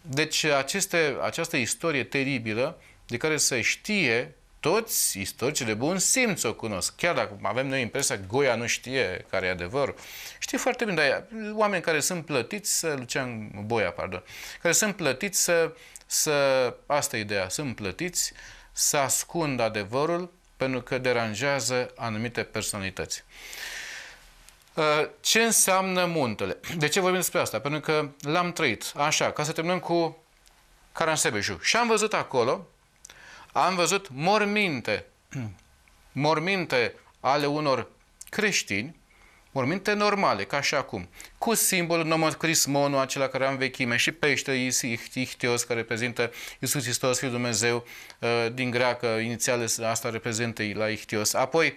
Deci aceste, această istorie teribilă de care se știe toți istoricii de bun simț o cunosc. Chiar dacă avem noi impresia că Goia nu știe care e adevărul, știe foarte bine, dar oameni care sunt plătiți să, Lucian Boia, pardon, care sunt plătiți să să, asta e ideea, să plătiți să ascund adevărul pentru că deranjează anumite personalități. Uh, ce înseamnă muntele? De ce vorbim despre asta? Pentru că l-am trăit. Așa, ca să terminăm cu Caransebeșu. Și am văzut acolo, am văzut morminte, [clears throat] morminte ale unor creștini morminte normale, ca și acum, cu simbolul crismonu, acela care am vechime și pește ihtios, care reprezintă Iisus Hristos, Fiul Dumnezeu, uh, din greacă, inițiale asta reprezintă la ihtios. Apoi,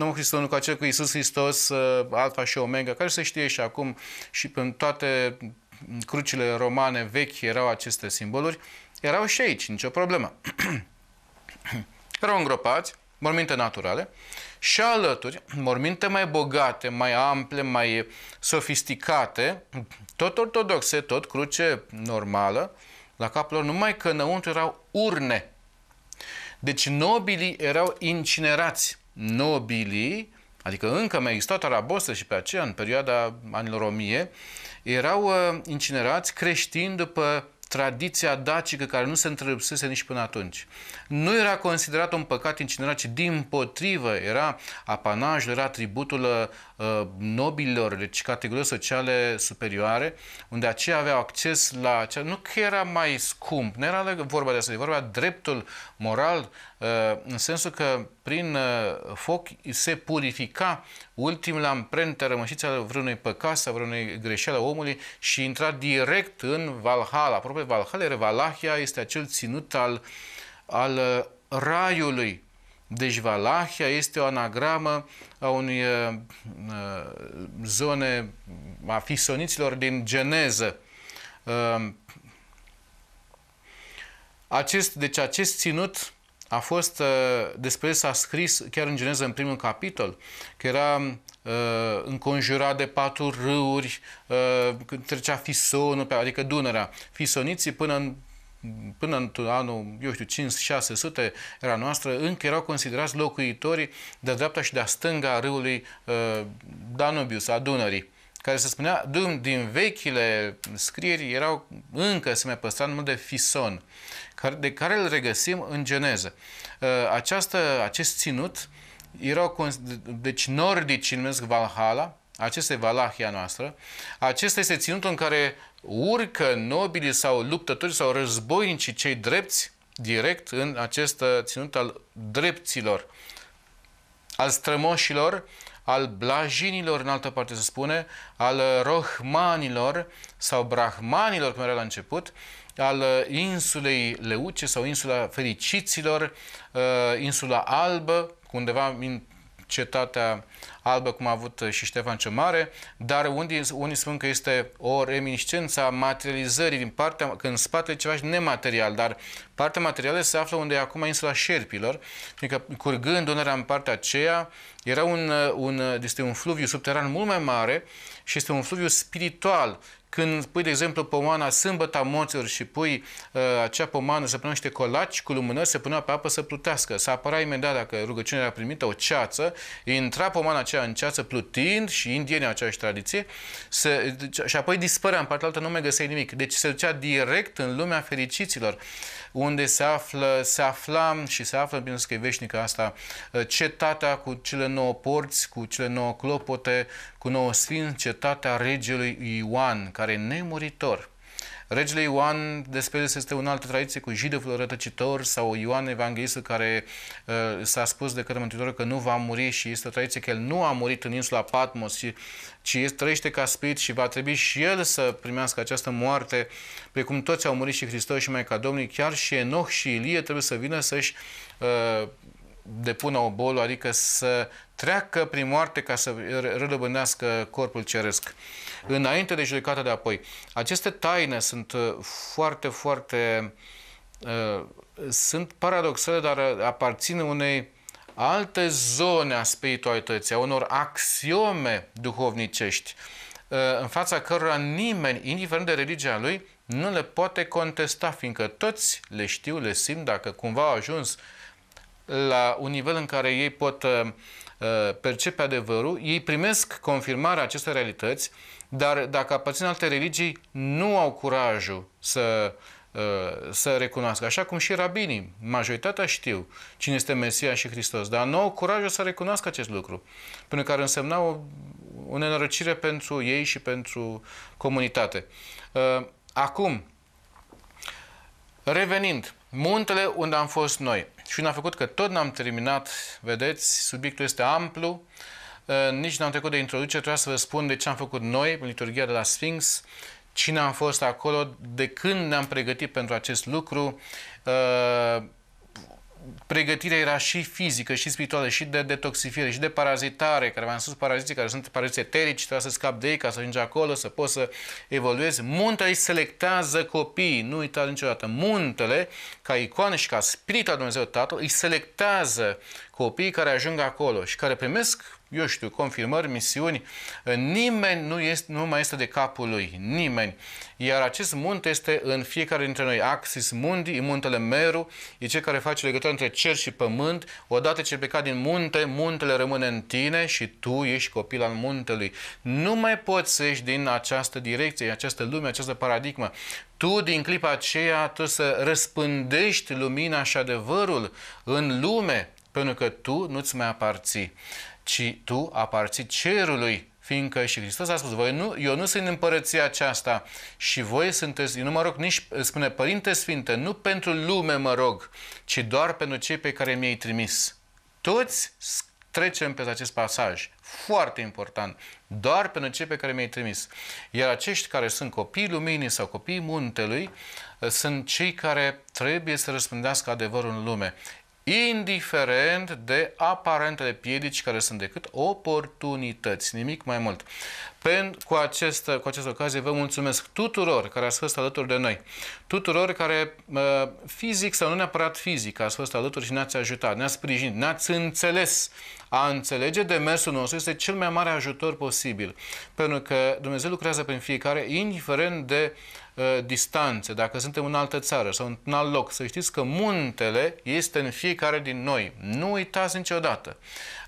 uh, crismonu cu acel cu Iisus Hristos, uh, alfa și omega, care se știe și acum și în toate crucile romane vechi erau aceste simboluri, erau și aici, nicio problemă. [clears throat] erau îngropați, morminte naturale, și alături morminte mai bogate, mai ample, mai sofisticate, tot ortodoxe, tot cruce normală, la capul lor, numai că înăuntru erau urne. Deci nobilii erau incinerați. Nobilii, adică încă mai exista tarabosă și pe aceea, în perioada anilor 1000, erau uh, incinerați creștini după tradiția dacică care nu se întrerupsese nici până atunci. Nu era considerat un păcat incinerat, ci din potrivă era apanajul, era tributul uh, Uh, nobilor, deci categorii sociale superioare, unde aceia aveau acces la Nu că era mai scump, nu era vorba de asta, e vorba de dreptul moral, uh, în sensul că prin uh, foc se purifica ultimul amprente rămășițe ale vreunui păcat sau vreunui greșeală omului și intra direct în Valhalla. Aproape Valhalla, Valahia este acel ținut al, al raiului, deci Valahia este o anagramă a unei uh, uh, zone a fisoniților din geneză. Um, acest, deci acest ținut a fost, uh, despre el s-a scris chiar în geneză în primul capitol, că era înconjurat de patru râuri, trecea Fisonul, adică Dunărea. Fisoniții până în până în anul, eu știu, 5-600 era noastră, încă erau considerați locuitorii de dreapta și de-a stânga a râului uh, Danubius, a Dunării care se spunea, din vechile scrieri erau încă se mai păstra numele de Fison, de care îl regăsim în geneză. Uh, această, acest ținut erau, deci nordicii numesc Valhalla, acesta e Valahia noastră, acesta este ținutul în care urcă nobilii sau luptători sau războinicii cei drepți direct în acest uh, ținut al drepților, al strămoșilor, al blajinilor, în altă parte se spune, al rohmanilor sau brahmanilor, cum era la început, al uh, insulei Leuce sau insula fericiților, uh, insula albă, undeva cetatea albă, cum a avut uh, și Ștefan cel Mare, dar unii, unii spun că este o reminiscență a materializării din partea, când în spatele ceva și nematerial, dar partea materială se află unde e acum insula șerpilor, fiindcă curgând Dunărea în partea aceea, era un, uh, un, uh, este un fluviu subteran mult mai mare și este un fluviu spiritual când pui, de exemplu, pomana a moților și pui uh, acea pomană, se niște colaci cu lumânări, se punea pe apă să plutească. Să apăra imediat dacă rugăciunea era primită, o ceață, intra pomana aceea în ceață plutind și indienii aceeași tradiție se, deci, și apoi dispărea în partea altă, nu mai găseai nimic. Deci se ducea direct în lumea fericiților, unde se află, se afla și se află, bineînțeles că e veșnică asta, uh, cetatea cu cele nouă porți, cu cele nouă clopote, cunoscând cetatea regelui Ioan, care e nemuritor. Regele Ioan, despre el este un altă tradiție cu jidăful rătăcitor sau Ioan Evanghelistul care uh, s-a spus de către Mântuitorul că nu va muri și este o tradiție că el nu a murit în insula Patmos, ci, ci trăiește ca spirit și va trebui și el să primească această moarte, precum toți au murit și Hristos și mai ca Domnului, chiar și Enoch și Ilie trebuie să vină să-și uh, depună obolul, adică să treacă prin moarte ca să rălăbânească corpul ceresc. Înainte de judecată de apoi. Aceste taine sunt uh, foarte, foarte... Uh, sunt paradoxale, dar uh, aparțin unei alte zone a spiritualității, a unor axiome duhovnicești, uh, în fața cărora nimeni, indiferent de religia lui, nu le poate contesta, fiindcă toți le știu, le simt, dacă cumva au ajuns uh, la un nivel în care ei pot uh, uh, percepe adevărul, ei primesc confirmarea acestei realități, dar dacă aparțin alte religii, nu au curajul să, uh, să recunoască. Așa cum și rabinii, majoritatea știu cine este Mesia și Hristos, dar nu au curajul să recunoască acest lucru, pentru că ar însemna o, o nenorocire pentru ei și pentru comunitate. Acum, revenind, muntele unde am fost noi – și n a făcut că tot n-am terminat, vedeți, subiectul este amplu, ă, nici n-am trecut de introducere, trebuie să vă spun de ce am făcut noi în liturgia de la Sphinx, cine am fost acolo, de când ne-am pregătit pentru acest lucru, ă, pregătirea era și fizică, și spirituală, și de detoxifiere, și de parazitare, care v-am spus paraziții, care sunt paraziții eterici, trebuie să scap de ei ca să ajungi acolo, să poți să evoluezi. Muntele îi selectează copiii, nu uita niciodată. Muntele, ca icoană și ca spirit al Dumnezeu Tatăl, îi selectează copiii care ajung acolo și care primesc eu știu, confirmări, misiuni, nimeni nu, este, nu mai este de capul lui, nimeni. Iar acest munte este în fiecare dintre noi. Axis Mundi, muntele Meru, e cel care face legătura între cer și pământ. Odată ce pleca din munte, muntele rămâne în tine și tu ești copil al muntelui. Nu mai poți să ieși din această direcție, această lume, această paradigmă. Tu, din clipa aceea, tu să răspândești lumina și adevărul în lume, pentru că tu nu-ți mai aparții ci tu aparții cerului, fiindcă și Hristos a spus, voi nu, eu nu sunt împărăția aceasta și voi sunteți, eu nu mă rog nici, spune Părinte Sfinte, nu pentru lume mă rog, ci doar pentru cei pe care mi-ai trimis. Toți trecem pe acest pasaj, foarte important, doar pentru cei pe care mi-ai trimis. Iar acești care sunt copii luminii sau copii muntelui, sunt cei care trebuie să răspândească adevărul în lume indiferent de aparentele piedici care sunt decât oportunități, nimic mai mult. Pen, cu, acest, cu această ocazie vă mulțumesc tuturor care ați fost alături de noi, tuturor care fizic sau nu neapărat fizic ați fost alături și ne-ați ajutat, ne-ați sprijinit, ne-ați înțeles. A înțelege demersul nostru este cel mai mare ajutor posibil, pentru că Dumnezeu lucrează prin fiecare, indiferent de uh, Uh, distanțe, dacă suntem în altă țară sau în alt loc, să știți că muntele este în fiecare din noi. Nu uitați niciodată.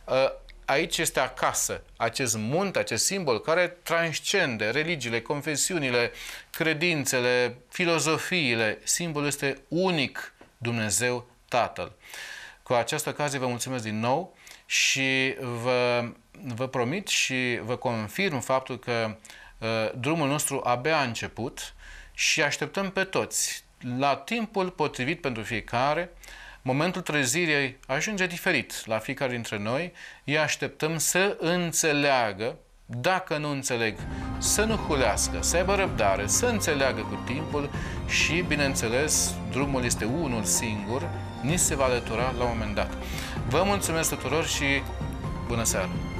Uh, aici este acasă acest munte, acest simbol care transcende religiile, confesiunile, credințele, filozofiile. Simbolul este unic Dumnezeu Tatăl. Cu această ocazie vă mulțumesc din nou și vă, vă promit și vă confirm faptul că uh, drumul nostru abia a început și așteptăm pe toți la timpul potrivit pentru fiecare. Momentul trezirii ajunge diferit la fiecare dintre noi. Îi așteptăm să înțeleagă, dacă nu înțeleg, să nu hulească, să aibă răbdare, să înțeleagă cu timpul și, bineînțeles, drumul este unul singur, ni se va alătura la un moment dat. Vă mulțumesc tuturor și bună seara!